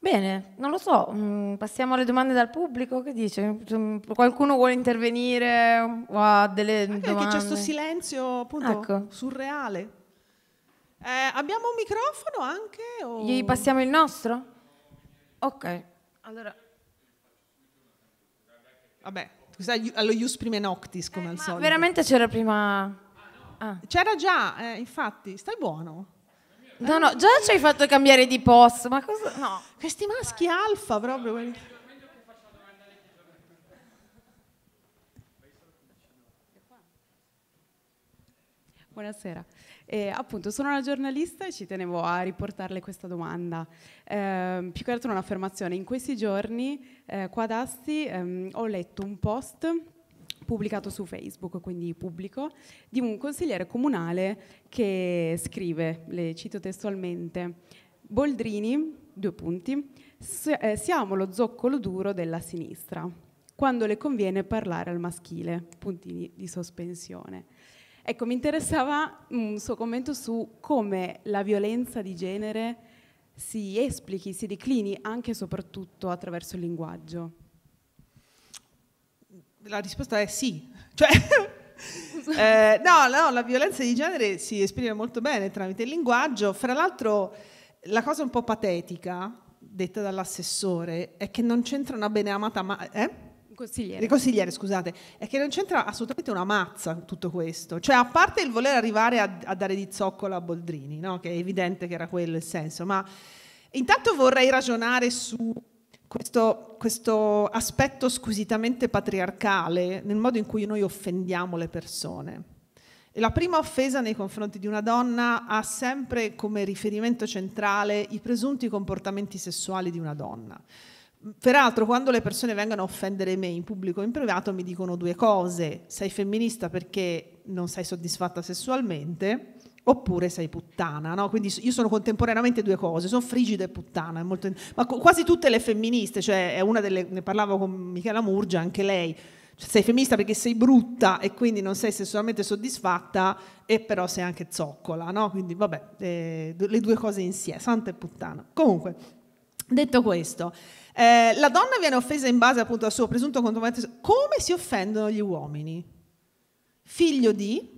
Bene, non lo so, mm, passiamo alle domande dal pubblico, che dice? Cioè, qualcuno vuole intervenire o ha delle eh, okay, domande? Perché c'è questo silenzio appunto ecco. surreale. Eh, abbiamo un microfono anche? O... Gli passiamo il nostro? Ok, allora... Vabbè, allo Ius Prime Noctis come eh, al solito. veramente c'era prima... Ah. C'era già, eh, infatti, stai buono. No, no, già ci hai fatto cambiare di posto, ma cosa? No. Questi maschi alfa proprio. Quelli. Buonasera. Eh, appunto, sono una giornalista e ci tenevo a riportarle questa domanda. Eh, più che altro un'affermazione. In questi giorni eh, qua ad Asti ehm, ho letto un post pubblicato su Facebook, quindi pubblico, di un consigliere comunale che scrive, le cito testualmente, Boldrini, due punti, eh, siamo lo zoccolo duro della sinistra, quando le conviene parlare al maschile, puntini di sospensione. Ecco, mi interessava mm, un suo commento su come la violenza di genere si esplichi, si declini anche e soprattutto attraverso il linguaggio. La risposta è sì. Cioè, eh, no, no, la violenza di genere si esprime molto bene tramite il linguaggio. Fra l'altro, la cosa un po' patetica detta dall'assessore è che non c'entra una beneamata... Ma- eh? Consigliere. consigliere, scusate, è che non c'entra assolutamente una mazza tutto questo. Cioè, a parte il voler arrivare a, a dare di zoccola a Boldrini, no? che è evidente che era quello il senso, ma intanto vorrei ragionare su questo, questo aspetto squisitamente patriarcale nel modo in cui noi offendiamo le persone. E la prima offesa nei confronti di una donna ha sempre come riferimento centrale i presunti comportamenti sessuali di una donna. Peraltro, quando le persone vengono a offendere me in pubblico o in privato, mi dicono due cose: sei femminista perché non sei soddisfatta sessualmente oppure sei puttana, no? Quindi io sono contemporaneamente due cose, sono frigida e puttana, molto... ma quasi tutte le femministe, cioè è una delle, ne parlavo con Michela Murgia, anche lei, cioè, sei femminista perché sei brutta e quindi non sei sessualmente soddisfatta e però sei anche zoccola, no? Quindi vabbè, eh, le due cose insieme, santa e puttana. Comunque, detto questo, eh, la donna viene offesa in base appunto al suo presunto condomento, come si offendono gli uomini? Figlio di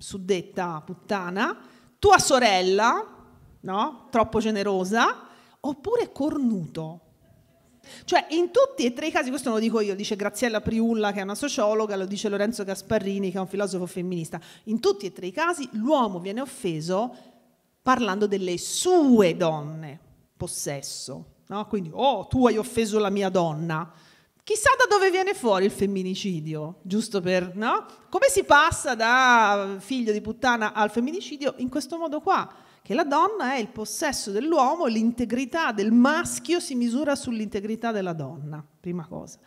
suddetta puttana, tua sorella, no? Troppo generosa, oppure cornuto. Cioè, in tutti e tre i casi, questo non lo dico io, dice Graziella Priulla che è una sociologa, lo dice Lorenzo Gasparrini che è un filosofo femminista, in tutti e tre i casi l'uomo viene offeso parlando delle sue donne, possesso, no? Quindi, oh, tu hai offeso la mia donna. Chissà da dove viene fuori il femminicidio, giusto per, no? Come si passa da figlio di puttana al femminicidio in questo modo qua? Che la donna è il possesso dell'uomo, l'integrità del maschio si misura sull'integrità della donna, prima cosa.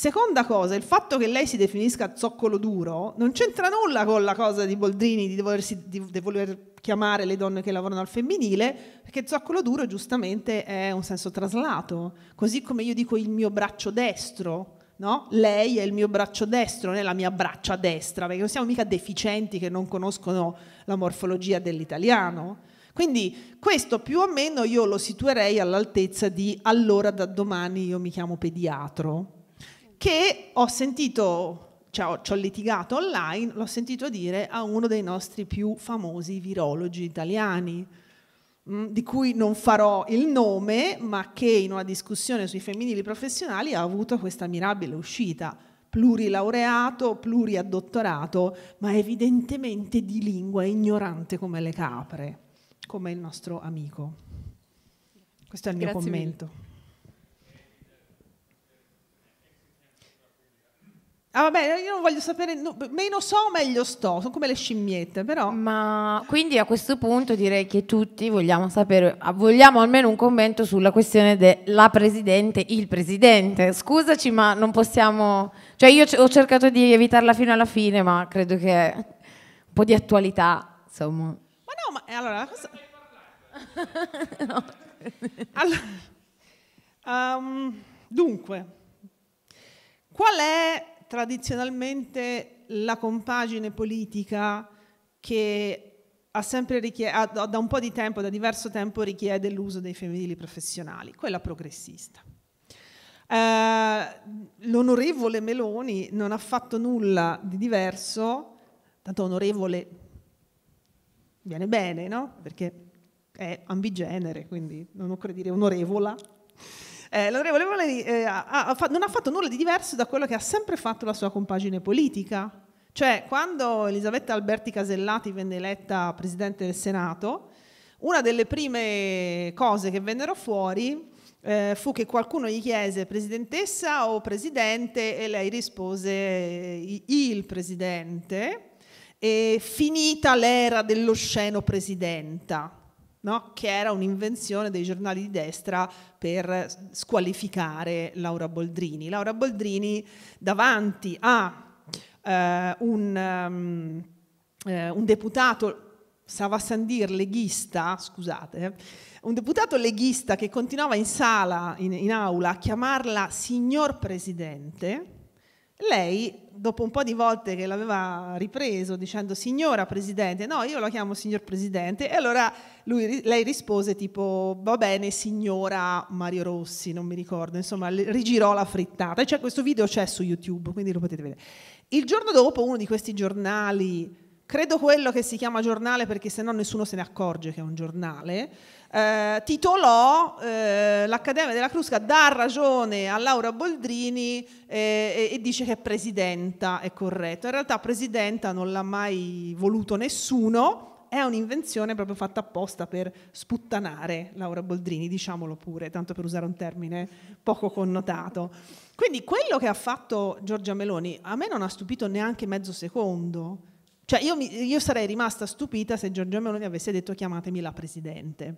Seconda cosa, il fatto che lei si definisca zoccolo duro non c'entra nulla con la cosa di Boldrini di, volersi, di, di, voler chiamare le donne che lavorano al femminile, perché zoccolo duro giustamente è un senso traslato, così come io dico il mio braccio destro. No? Lei è il mio braccio destro, non è la mia braccia destra, perché non siamo mica deficienti che non conoscono la morfologia dell'italiano. Quindi questo più o meno io lo situerei all'altezza di allora da domani io mi chiamo pediatro, che ho sentito, cioè ci ho litigato online, l'ho sentito dire a uno dei nostri più famosi virologi italiani, mh, mm, di cui non farò il nome, ma che in una discussione sui femminili professionali ha avuto questa mirabile uscita plurilaureato, pluriaddottorato, ma evidentemente di lingua ignorante come le capre, come il nostro amico. Questo è il mio Grazie commento. Mille. Ah, vabbè, io non voglio sapere, no, meno so, meglio sto, sono come le scimmiette, però. Ma quindi a questo punto direi che tutti vogliamo sapere, ah, vogliamo almeno un commento sulla questione della presidente, il presidente. Scusaci, ma non possiamo, cioè io ho cercato di evitarla fino alla fine, ma credo che è un po' di attualità, insomma. Ma no, ma eh, allora la cosa... no. allora, um, dunque, qual è tradizionalmente la compagine politica che ha sempre richiesto, da un po' di tempo, da diverso tempo, richiede l'uso dei femminili professionali, quella progressista. Eh, l'onorevole Meloni non ha fatto nulla di diverso, tanto onorevole viene bene, no? Perché è ambigenere, quindi non occorre dire onorevola, eh, l'onorevole Valeri eh, non ha fatto nulla di diverso da quello che ha sempre fatto la sua compagine politica. Cioè, quando Elisabetta Alberti Casellati venne eletta Presidente del Senato, una delle prime cose che vennero fuori eh, fu che qualcuno gli chiese presidentessa o presidente e lei rispose il presidente e finita l'era dello dell'osceno presidenta no? che era un'invenzione dei giornali di destra per squalificare Laura Boldrini. Laura Boldrini davanti a eh, un, um, eh, un deputato Savassandir leghista, scusate, eh, un deputato leghista che continuava in sala, in, in, aula, a chiamarla signor presidente, lei dopo un po' di volte che l'aveva ripreso dicendo signora presidente, no io la chiamo signor presidente e allora lui, lei rispose tipo va bene signora Mario Rossi, non mi ricordo, insomma rigirò la frittata e cioè, questo video c'è su YouTube quindi lo potete vedere. Il giorno dopo uno di questi giornali credo quello che si chiama giornale perché se no nessuno se ne accorge che è un giornale, eh, titolò eh, l'Accademia della Crusca dà ragione a Laura Boldrini eh, e, e, dice che è presidenta, è corretto. In realtà presidenta non l'ha mai voluto nessuno, è un'invenzione proprio fatta apposta per sputtanare Laura Boldrini, diciamolo pure, tanto per usare un termine poco connotato. Quindi quello che ha fatto Giorgia Meloni a me non ha stupito neanche mezzo secondo cioè io, mi, io sarei rimasta stupita se Giorgio Meloni avesse detto chiamatemi la Presidente.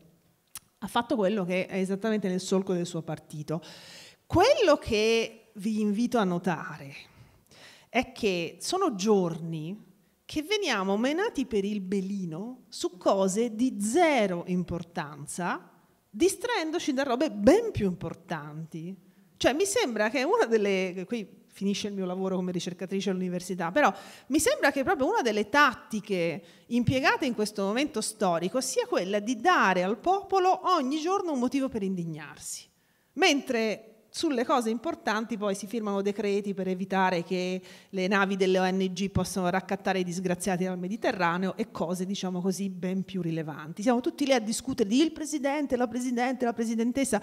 Ha fatto quello che è esattamente nel solco del suo partito. Quello che vi invito a notare è che sono giorni che veniamo menati per il belino su cose di zero importanza, distraendoci da robe ben più importanti. Cioè mi sembra che una delle... Qui finisce il mio lavoro come ricercatrice all'università, però mi sembra che proprio una delle tattiche impiegate in questo momento storico sia quella di dare al popolo ogni giorno un motivo per indignarsi, mentre sulle cose importanti poi si firmano decreti per evitare che le navi delle ONG possano raccattare i disgraziati dal Mediterraneo e cose, diciamo così, ben più rilevanti. Siamo tutti lì a discutere di il presidente, la presidente, la presidentessa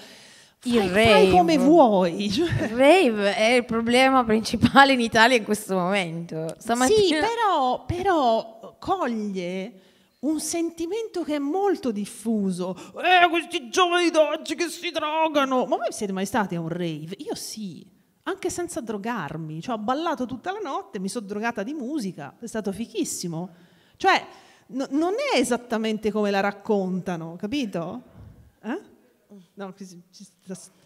il fai, rave. Fai come vuoi. Il cioè. Rave è il problema principale in Italia in questo momento. Stamattina... Sì, però, però coglie un sentimento che è molto diffuso. Eh, questi giovani d'oggi che si drogano. Ma voi siete mai stati a un rave? Io sì. Anche senza drogarmi, cioè ho ballato tutta la notte, mi sono drogata di musica, è stato fichissimo. Cioè, no, non è esattamente come la raccontano, capito? Eh? no,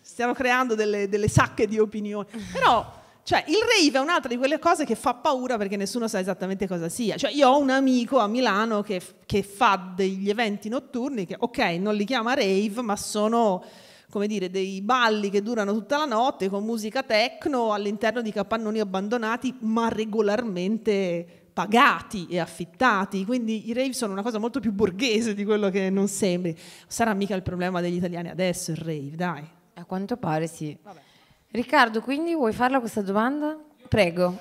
stiamo creando delle, delle sacche di opinioni, però cioè, il rave è un'altra di quelle cose che fa paura perché nessuno sa esattamente cosa sia. Cioè, io ho un amico a Milano che, che, fa degli eventi notturni che, ok, non li chiama rave, ma sono, come dire, dei balli che durano tutta la notte con musica techno all'interno di capannoni abbandonati, ma regolarmente pagati e affittati, quindi i rave sono una cosa molto più borghese di quello che non sembri. Sarà mica il problema degli italiani adesso il rave, dai. A quanto pare sì. Vabbè. Riccardo, quindi vuoi farla questa domanda? Prego.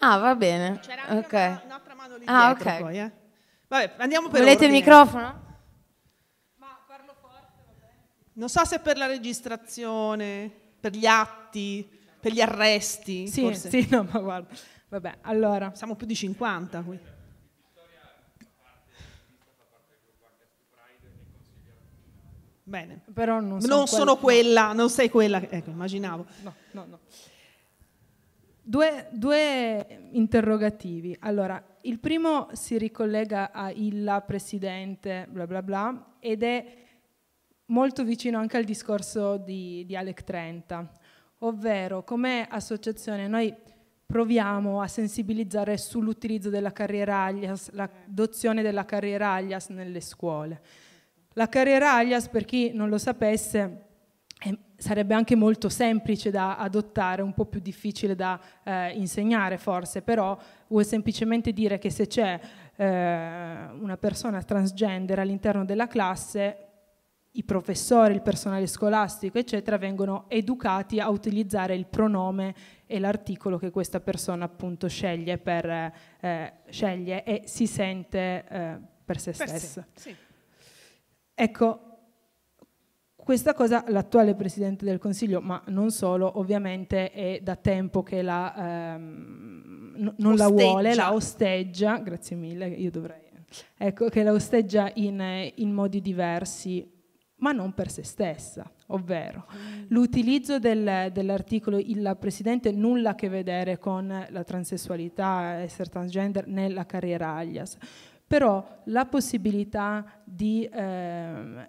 ah, va bene. C'era anche okay. un'altra mano lì ah, okay. poi, eh. Vabbè, andiamo per Volete ordine. il microfono? Ma parlo forte, vabbè. Non so se per la registrazione, per gli atti, per gli arresti, sì, forse. Sì, no, ma guarda. Vabbè, allora, siamo più di 50 qui. Bene, però non, sono, non sono quella, non sei quella, ecco, immaginavo. No, no, no. Due, due, interrogativi. Allora, il primo si ricollega a Illa, presidente, bla bla bla, ed è molto vicino anche al discorso di, di Alec Trenta, ovvero come associazione noi proviamo a sensibilizzare sull'utilizzo della carriera alias, l'adozione della carriera alias nelle scuole. La carriera alias, per chi non lo sapesse, eh, sarebbe anche molto semplice da adottare, un po' più difficile da eh, insegnare forse, però vuol semplicemente dire che se c'è eh, una persona transgender all'interno della classe, i professori, il personale scolastico, eccetera, vengono educati a utilizzare il pronome e l'articolo che questa persona appunto sceglie, per, eh, sceglie e si sente eh, per se stessa. Sì, Ecco, questa cosa l'attuale Presidente del Consiglio, ma non solo, ovviamente è da tempo che la, ehm, non osteggia. la vuole, la osteggia, grazie mille, io dovrei ecco, che la osteggia in, in modi diversi ma non per se stessa, ovvero l'utilizzo del, dell'articolo il presidente nulla a che vedere con la transessualità, essere transgender nella carriera alias, però la possibilità di eh,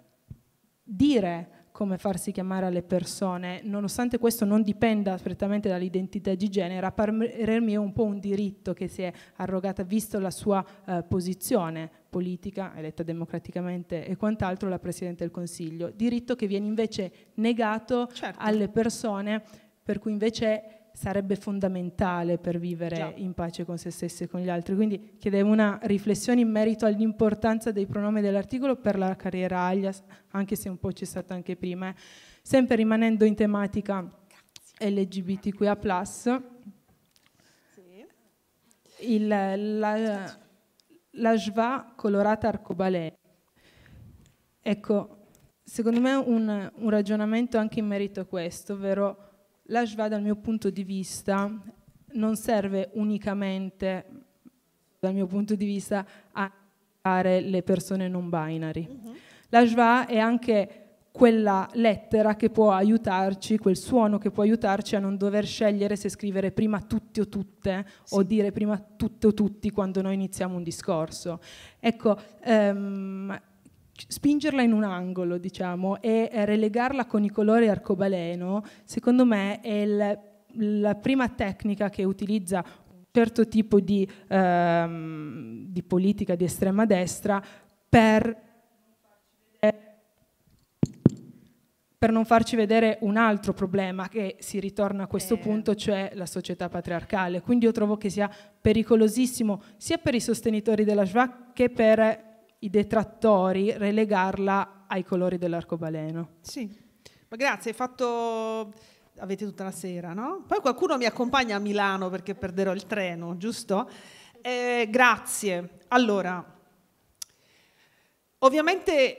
dire come farsi chiamare alle persone, nonostante questo non dipenda strettamente dall'identità di genere, a parer è un po' un diritto che si è arrogata, visto la sua eh, posizione politica, eletta democraticamente e quant'altro, la Presidente del Consiglio, diritto che viene invece negato certo. alle persone, per cui invece sarebbe fondamentale per vivere Già. in pace con se stessi e con gli altri. Quindi chiedevo una riflessione in merito all'importanza dei pronomi dell'articolo per la carriera alias, anche se un po' c'è stata anche prima. Eh. Sempre rimanendo in tematica LGBTQIA+, sì. il, la, la Jva colorata arcobaleno. Ecco, secondo me un, un ragionamento anche in merito a questo, ovvero la L'AJVA dal mio punto di vista non serve unicamente, dal mio punto di vista, a aiutare le persone non binary. mm -hmm. L'AJVA è anche quella lettera che può aiutarci, quel suono che può aiutarci a non dover scegliere se scrivere prima tutti o tutte sì. o dire prima tutte o tutti quando noi iniziamo un discorso. Ecco, um, spingerla in un angolo, diciamo, e relegarla con i colori arcobaleno, secondo me è la, la prima tecnica che utilizza un certo tipo di, ehm, di politica di estrema destra per, per non farci vedere un altro problema che si ritorna a questo eh. punto, cioè la società patriarcale. Quindi io trovo che sia pericolosissimo sia per i sostenitori della Schwab che per i detrattori relegarla ai colori dell'arcobaleno. Sì, ma grazie, hai fatto... avete tutta la sera, no? Poi qualcuno mi accompagna a Milano perché perderò il treno, giusto? Eh, grazie. Allora, ovviamente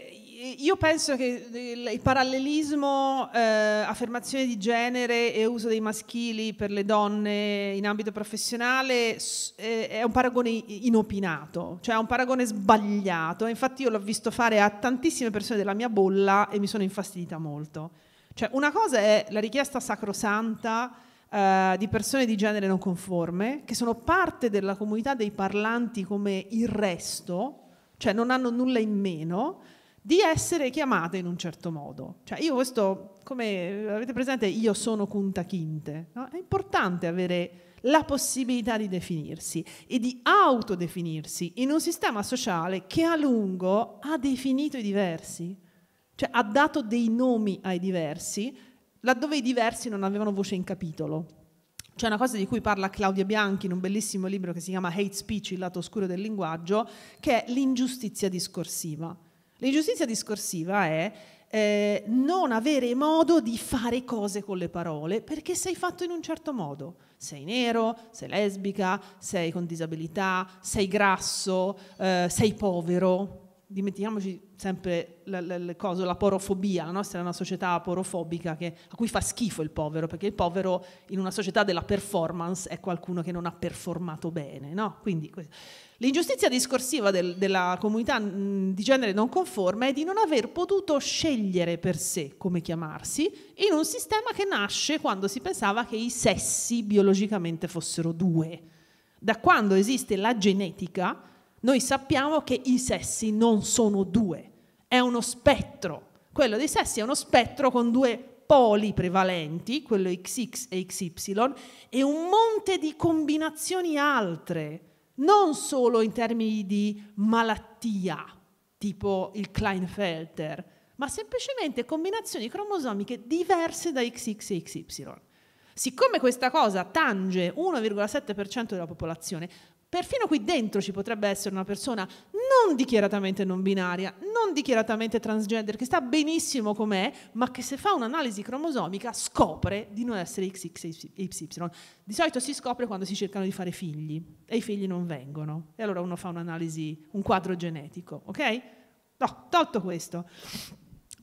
io penso che il parallelismo, eh, affermazione di genere e uso dei maschili per le donne in ambito professionale eh, è un paragone inopinato, cioè è un paragone sbagliato. Infatti io l'ho visto fare a tantissime persone della mia bolla e mi sono infastidita molto. Cioè una cosa è la richiesta sacrosanta eh, di persone di genere non conforme, che sono parte della comunità dei parlanti come il resto, cioè non hanno nulla in meno di essere chiamate in un certo modo. Cioè io questo, come avete presente, io sono Kunta Kinte. No? È importante avere la possibilità di definirsi e di autodefinirsi in un sistema sociale che a lungo ha definito i diversi, cioè ha dato dei nomi ai diversi, laddove i diversi non avevano voce in capitolo. C'è una cosa di cui parla Claudia Bianchi in un bellissimo libro che si chiama Hate Speech, il lato oscuro del linguaggio, che è l'ingiustizia discorsiva. L'ingiustizia discorsiva è eh, non avere modo di fare cose con le parole perché sei fatto in un certo modo. Sei nero, sei lesbica, sei con disabilità, sei grasso, eh, sei povero dimentichiamoci sempre la, la, la, la porofobia, la nostra è una società porofobica che, a cui fa schifo il povero, perché il povero in una società della performance è qualcuno che non ha performato bene. No? Quindi, l'ingiustizia discorsiva del, della comunità di genere non conforme è di non aver potuto scegliere per sé come chiamarsi in un sistema che nasce quando si pensava che i sessi biologicamente fossero due. Da quando esiste la genetica, noi sappiamo che i sessi non sono due, è uno spettro. Quello dei sessi è uno spettro con due poli prevalenti, quello XX e XY, e un monte di combinazioni altre, non solo in termini di malattia, tipo il Kleinfelter, ma semplicemente combinazioni cromosomiche diverse da XX e XY. Siccome questa cosa tange 1,7% della popolazione, Perfino qui dentro ci potrebbe essere una persona non dichiaratamente non binaria, non dichiaratamente transgender, che sta benissimo com'è, ma che se fa un'analisi cromosomica scopre di non essere XXY. Di solito si scopre quando si cercano di fare figli e i figli non vengono. E allora uno fa un'analisi, un quadro genetico, ok? No, tolto questo.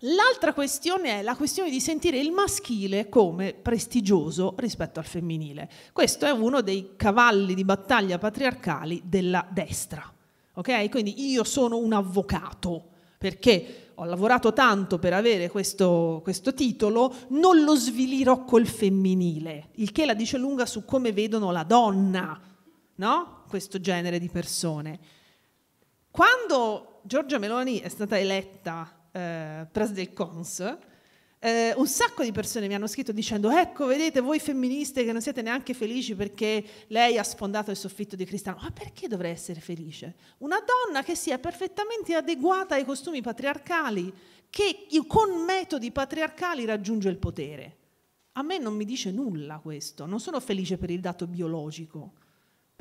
L'altra questione è la questione di sentire il maschile come prestigioso rispetto al femminile. Questo è uno dei cavalli di battaglia patriarcali della destra. Ok? Quindi io sono un avvocato perché ho lavorato tanto per avere questo, questo titolo, non lo svilirò col femminile, il che la dice lunga su come vedono la donna, no? questo genere di persone. Quando Giorgia Meloni è stata eletta eh, Press des Cons, eh, un sacco di persone mi hanno scritto dicendo ecco vedete voi femministe che non siete neanche felici perché lei ha sfondato il soffitto di cristallo ma perché dovrei essere felice? una donna che sia perfettamente adeguata ai costumi patriarcali che con metodi patriarcali raggiunge il potere a me non mi dice nulla questo non sono felice per il dato biologico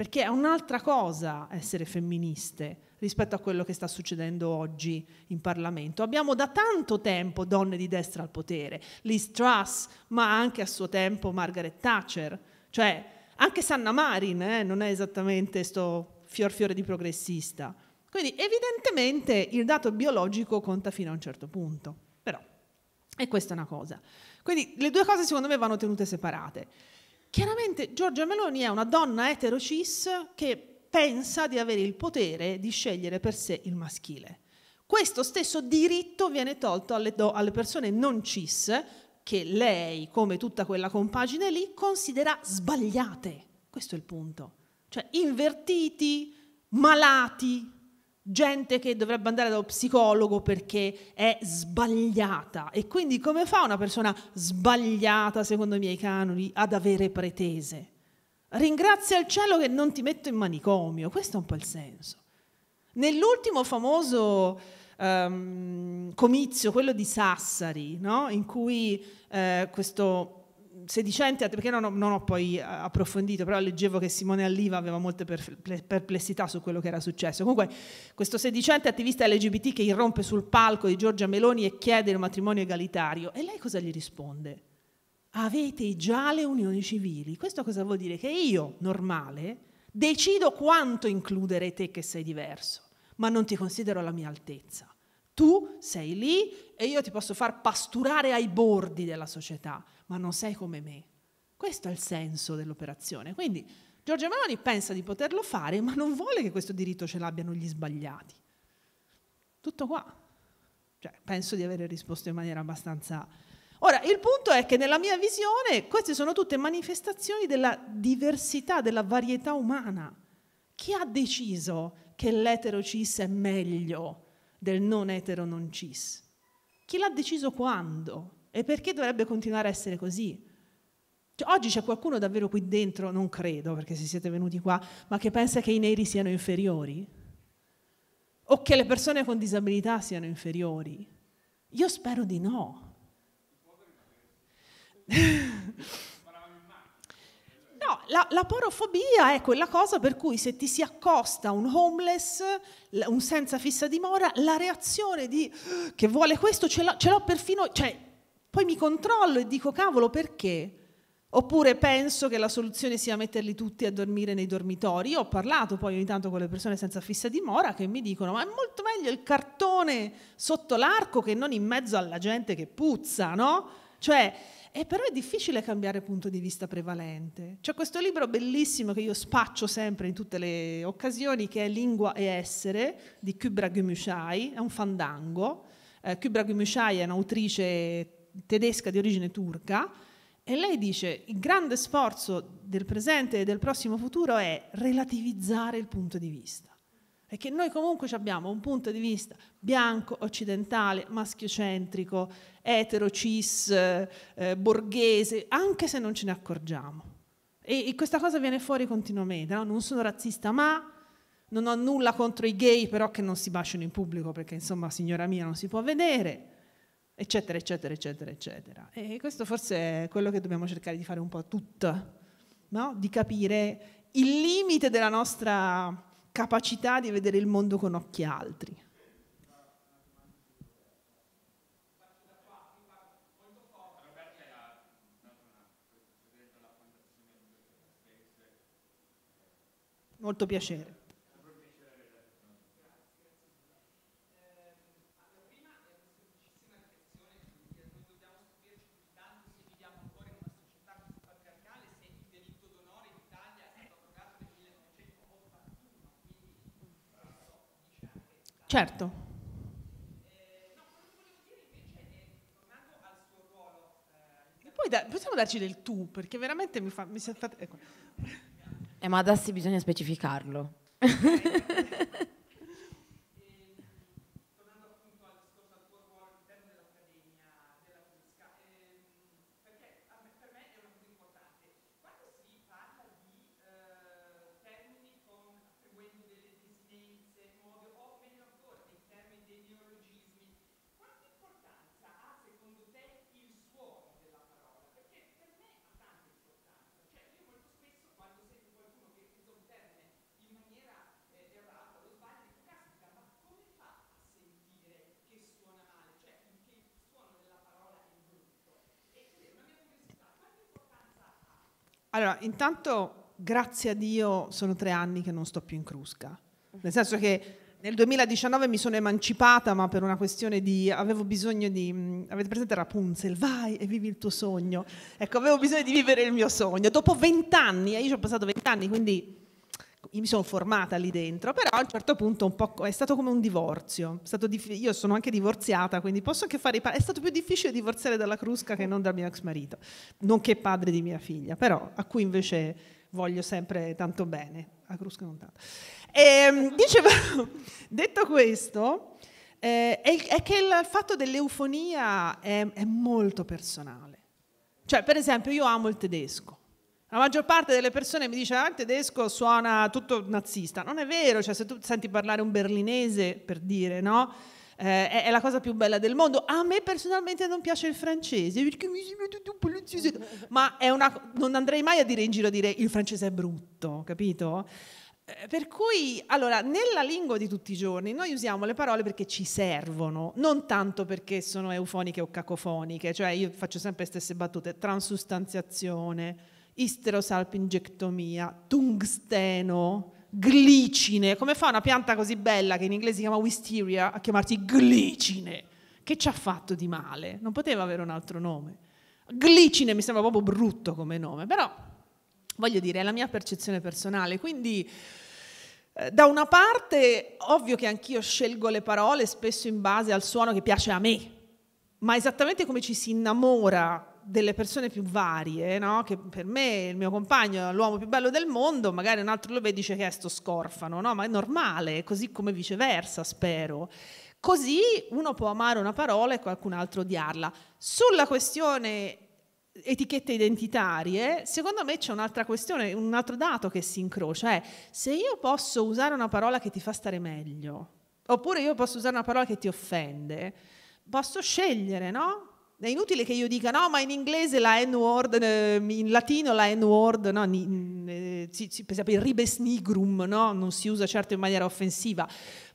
perché è un'altra cosa essere femministe rispetto a quello che sta succedendo oggi in Parlamento. Abbiamo da tanto tempo donne di destra al potere, Liz Truss, ma anche a suo tempo Margaret Thatcher, cioè anche Sanna Marin eh, non è esattamente questo fior fiore di progressista. Quindi evidentemente il dato biologico conta fino a un certo punto, però, e questa è una cosa. Quindi le due cose secondo me vanno tenute separate. Chiaramente Giorgia Meloni è una donna etero cis che pensa di avere il potere di scegliere per sé il maschile. Questo stesso diritto viene tolto alle, do, alle persone non cis che lei, come tutta quella compagine lì, considera sbagliate. Questo è il punto. Cioè invertiti, malati, gente che dovrebbe andare dallo psicologo perché è sbagliata. E quindi come fa una persona sbagliata, secondo i miei canoni, ad avere pretese? Ringrazia il cielo che non ti metto in manicomio, questo è un po' il senso. Nell'ultimo famoso um, comizio, quello di Sassari, no? in cui eh, questo sedicente, perché non ho, non ho, poi eh, approfondito, però leggevo che Simone Alliva aveva molte perplessità su quello che era successo. Comunque, questo sedicente attivista LGBT che irrompe sul palco di Giorgia Meloni e chiede il matrimonio egalitario, e lei cosa gli risponde? Avete già le unioni civili. Questo cosa vuol dire? Che io, normale, decido quanto includere te che sei diverso, ma non ti considero alla mia altezza. Tu sei lì e io ti posso far pasturare ai bordi della società, ma non sei come me. Questo è il senso dell'operazione. Quindi Giorgio Meloni pensa di poterlo fare, ma non vuole che questo diritto ce l'abbiano gli sbagliati. Tutto qua. Cioè, penso di avere risposto in maniera abbastanza... Ora, il punto è che nella mia visione queste sono tutte manifestazioni della diversità, della varietà umana. Chi ha deciso che l'etero cis è meglio del non etero non cis? Chi l'ha deciso quando? E perché dovrebbe continuare a essere così? Cioè, oggi c'è qualcuno davvero qui dentro, non credo perché se siete venuti qua, ma che pensa che i neri siano inferiori? O che le persone con disabilità siano inferiori? Io spero di no. No, la, la, porofobia ecco, è quella cosa per cui se ti si accosta un homeless, un senza fissa dimora, la reazione di ah, che vuole questo ce, l'ho perfino, cioè poi mi controllo e dico cavolo perché? Oppure penso che la soluzione sia metterli tutti a dormire nei dormitori. Io ho parlato poi ogni tanto con le persone senza fissa dimora che mi dicono ma è molto meglio il cartone sotto l'arco che non in mezzo alla gente che puzza, no? Cioè, eh, però è difficile cambiare punto di vista prevalente. C'è questo libro bellissimo che io spaccio sempre in tutte le occasioni che è Lingua e Essere di Kubra Gümüşay, è un fandango. Eh, Kubra Gümüşay è un'autrice tedesca di origine turca, e lei dice il grande sforzo del presente e del prossimo futuro è relativizzare il punto di vista. che noi comunque abbiamo un punto di vista bianco, occidentale, maschiocentrico, etero, cis, eh, borghese, anche se non ce ne accorgiamo. E, e questa cosa viene fuori continuamente, no? non sono razzista ma, non ho nulla contro i gay però che non si baciano in pubblico perché insomma signora mia non si può vedere, eccetera, eccetera, eccetera, eccetera. E questo forse è quello che dobbiamo cercare di fare un po' tutto, no? di capire il limite della nostra capacità di vedere il mondo con occhi altri. Molto piacere. Certo. Poi da, possiamo darci del tu, perché veramente mi fa... Mi state, ecco. eh, ma adesso bisogna specificarlo. Allora, intanto, grazie a Dio, sono tre anni che non sto più in Crusca. Nel senso che nel 2019 mi sono emancipata, ma per una questione di... avevo bisogno di... Mm, avete presente Rapunzel? Vai e vivi il tuo sogno. Ecco, avevo bisogno di vivere il mio sogno. Dopo vent'anni, eh, io ci ho passato vent'anni, quindi mi sono formata lì dentro, però a un certo punto un è stato come un divorzio. io sono anche divorziata, quindi posso anche fare i padri. È stato più difficile divorziare dalla Crusca che non dal mio ex marito, nonché padre di mia figlia, però a cui invece voglio sempre tanto bene. La Crusca non tanto. E, ehm, dicevo, detto questo, eh, è, è, che il fatto dell'eufonia è, è molto personale. Cioè, per esempio, io amo il tedesco la maggior parte delle persone mi dice, ah, il tedesco suona tutto nazista. Non è vero, cioè se tu senti parlare un berlinese, per dire, no? Eh, è, la cosa più bella del mondo. A me personalmente non piace il francese, perché mi sembra tutto un po' poliziesco. Ma una, non andrei mai a dire in giro, dire il francese è brutto, capito? Eh, per cui, allora, nella lingua di tutti i giorni noi usiamo le parole perché ci servono, non tanto perché sono eufoniche o cacofoniche, cioè io faccio sempre le stesse battute, transustanziazione, isterosalpingectomia, tungsteno, glicine. Come fa una pianta così bella che in inglese si chiama wisteria a chiamarsi glicine? Che ci ha fatto di male? Non poteva avere un altro nome. Glicine mi sembra proprio brutto come nome, però voglio dire, è la mia percezione personale, quindi eh, da una parte, ovvio che anch'io scelgo le parole spesso in base al suono che piace a me, ma esattamente come ci si innamora delle persone più varie, no? che per me il mio compagno è l'uomo più bello del mondo, magari un altro lo vede e dice che eh, è sto scorfano, no? ma è normale, così come viceversa, spero. Così uno può amare una parola e qualcun altro odiarla. Sulla questione etichette identitarie, secondo me c'è un'altra questione, un altro dato che si incrocia, è se io posso usare una parola che ti fa stare meglio, oppure io posso usare una parola che ti offende, posso scegliere, no? È inutile che io dica no, ma in inglese la N-word, eh, in latino la N-word, no, eh, per esempio il ribes nigrum, no? non si usa certo in maniera offensiva.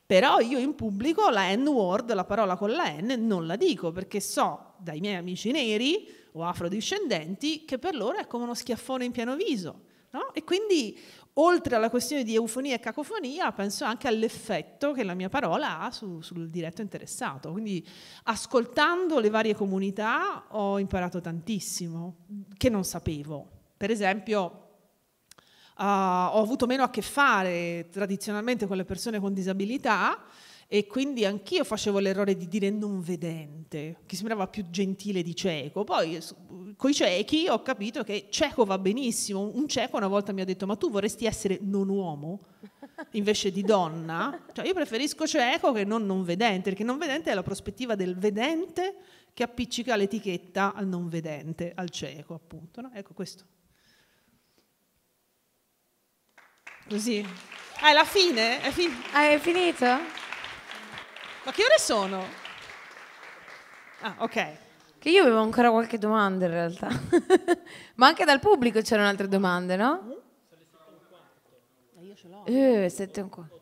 Però io in pubblico la N-word, la parola con la N, non la dico perché so dai miei amici neri o afrodiscendenti che per loro è come uno schiaffone in pieno viso. No? E quindi oltre alla questione di eufonia e cacofonia, penso anche all'effetto che la mia parola ha su, sul diretto interessato. Quindi ascoltando le varie comunità ho imparato tantissimo che non sapevo. Per esempio, Uh, ho avuto meno a che fare tradizionalmente con le persone con disabilità e quindi anch'io facevo l'errore di dire non vedente, che sembrava più gentile di cieco. Poi con i ciechi ho capito che cieco va benissimo. Un cieco una volta mi ha detto: Ma tu vorresti essere non uomo invece di donna? Cioè, io preferisco cieco che non non vedente, perché non vedente è la prospettiva del vedente che appiccica l'etichetta al non vedente, al cieco, appunto. No? Ecco questo. Così. Ah, è la fine? È, fin- ah, è finito? Ma che ore sono? Ah, ok. Che io avevo ancora qualche domanda in realtà. Ma anche dal pubblico c'erano altre domande, no? Eh, io ce l'ho. Eh, 7 e un quarto.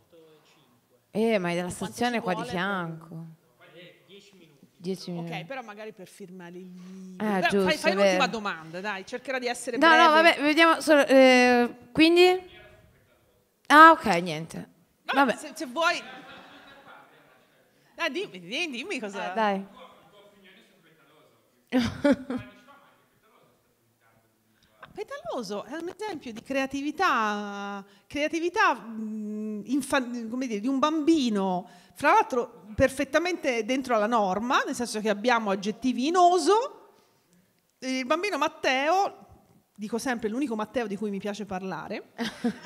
Eh, ma è della stazione qua di fianco. 10 minuti. Ok, però magari per firmare il ah, giusto, fai, fai l'ultima domanda, dai, cercherà di essere no, breve. No, no, vabbè, vediamo solo, eh, quindi Ah, ok, niente. Vabbè, vabbè. Se, se vuoi Ah, dimmi, dimmi, dimmi cosa... Eh, dai. Petaloso è un esempio di creatività, creatività mm, infan- come dire, di un bambino, fra l'altro perfettamente dentro alla norma, nel senso che abbiamo aggettivi in oso. Il bambino Matteo, dico sempre l'unico Matteo di cui mi piace parlare,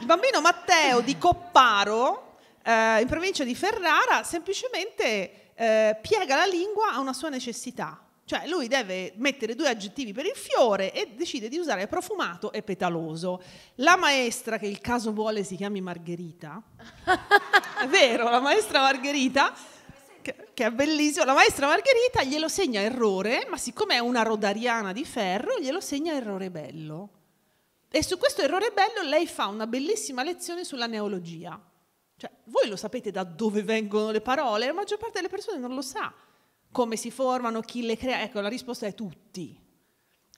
il bambino Matteo di Copparo, eh, in provincia di Ferrara semplicemente eh, piega la lingua a una sua necessità. Cioè lui deve mettere due aggettivi per il fiore e decide di usare profumato e petaloso. La maestra, che il caso vuole si chiami Margherita, è vero, la maestra Margherita, che, è bellissima, la maestra Margherita glielo segna errore, ma siccome è una rodariana di ferro, glielo segna errore bello. E su questo errore bello lei fa una bellissima lezione sulla neologia. Cioè, voi lo sapete da dove vengono le parole, la maggior parte delle persone non lo sa come si formano, chi le crea. Ecco, la risposta è tutti,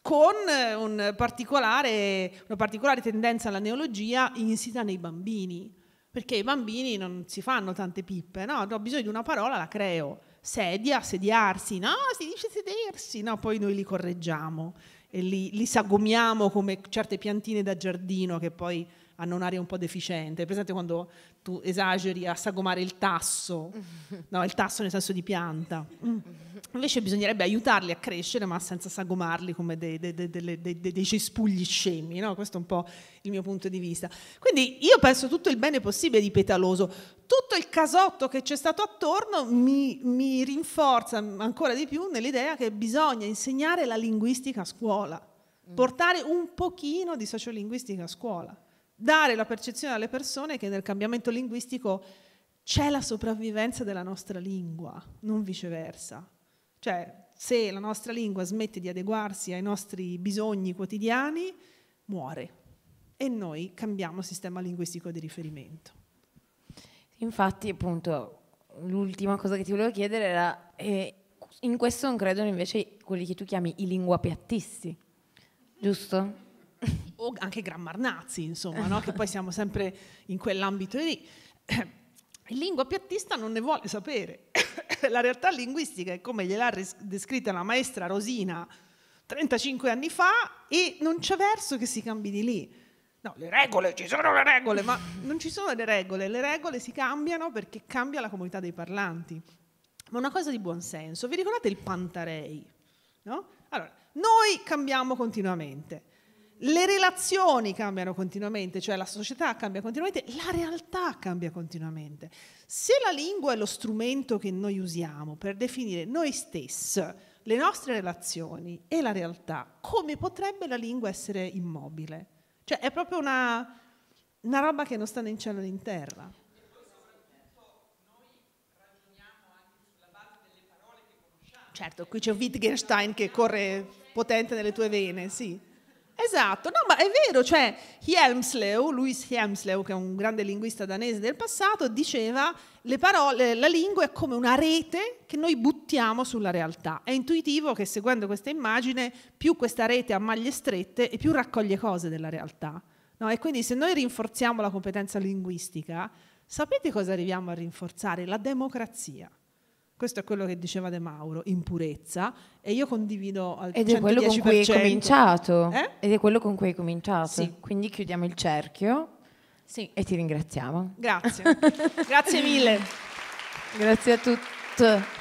con eh, un particolare, una particolare tendenza alla neologia insita nei bambini, perché i bambini non si fanno tante pippe, no? Ho bisogno di una parola, la creo. Sedia, sediarsi, no, si dice sedersi, no, poi noi li correggiamo e li, li sagomiamo come certe piantine da giardino che poi hanno un'area un po' deficiente. Presente quando tu esageri a sagomare il tasso, no, il tasso nel senso di pianta. Mm. Invece bisognerebbe aiutarli a crescere, ma senza sagomarli come dei, dei, dei, dei cespugli scemi. No? Questo è un po' il mio punto di vista. Quindi io penso tutto il bene possibile di Petaloso. Tutto il casotto che c'è stato attorno mi, mi rinforza ancora di più nell'idea che bisogna insegnare la linguistica a scuola mm. portare un pochino di sociolinguistica a scuola dare la percezione alle persone che nel cambiamento linguistico c'è la sopravvivenza della nostra lingua, non viceversa. Cioè, se la nostra lingua smette di adeguarsi ai nostri bisogni quotidiani, muore. E noi cambiamo sistema linguistico di riferimento. Infatti, appunto, l'ultima cosa che ti volevo chiedere era, eh, in questo non credono invece quelli che tu chiami i linguapiattisti, giusto? o anche Grammarnazzi, insomma, no? che poi siamo sempre in quell'ambito lì. Il lingua piattista non ne vuole sapere. la realtà linguistica è come gliel'ha descritta la maestra Rosina 35 anni fa e non c'è verso che si cambi di lì. No, le regole, ci sono le regole, ma non ci sono le regole, le regole si cambiano perché cambia la comunità dei parlanti. Ma una cosa di buon senso, vi ricordate il Pantarei? No? Allora, noi cambiamo continuamente, le relazioni cambiano continuamente, cioè la società cambia continuamente, la realtà cambia continuamente. Se la lingua è lo strumento che noi usiamo per definire noi stessi, le nostre relazioni e la realtà, come potrebbe la lingua essere immobile? Cioè è proprio una, una roba che non sta né in cielo né in terra. Certo, qui c'è Wittgenstein che corre potente nelle tue vene, sì. Esatto, no, ma è vero, cioè Hjelmslev, Louis Hjelmslev, che è un grande linguista danese del passato, diceva le parole, la lingua è come una rete che noi buttiamo sulla realtà. È intuitivo che seguendo questa immagine, più questa rete ha maglie strette e più raccoglie cose della realtà. No? E quindi se noi rinforziamo la competenza linguistica, sapete cosa arriviamo a rinforzare? La democrazia. Questo è quello che diceva De Mauro, impurezza, e io condivido al Ed è quello con cui hai cominciato. Eh? Ed è quello con cui hai cominciato. Sì. Quindi chiudiamo il cerchio sì. e ti ringraziamo. Grazie, grazie mille. Grazie a tutti.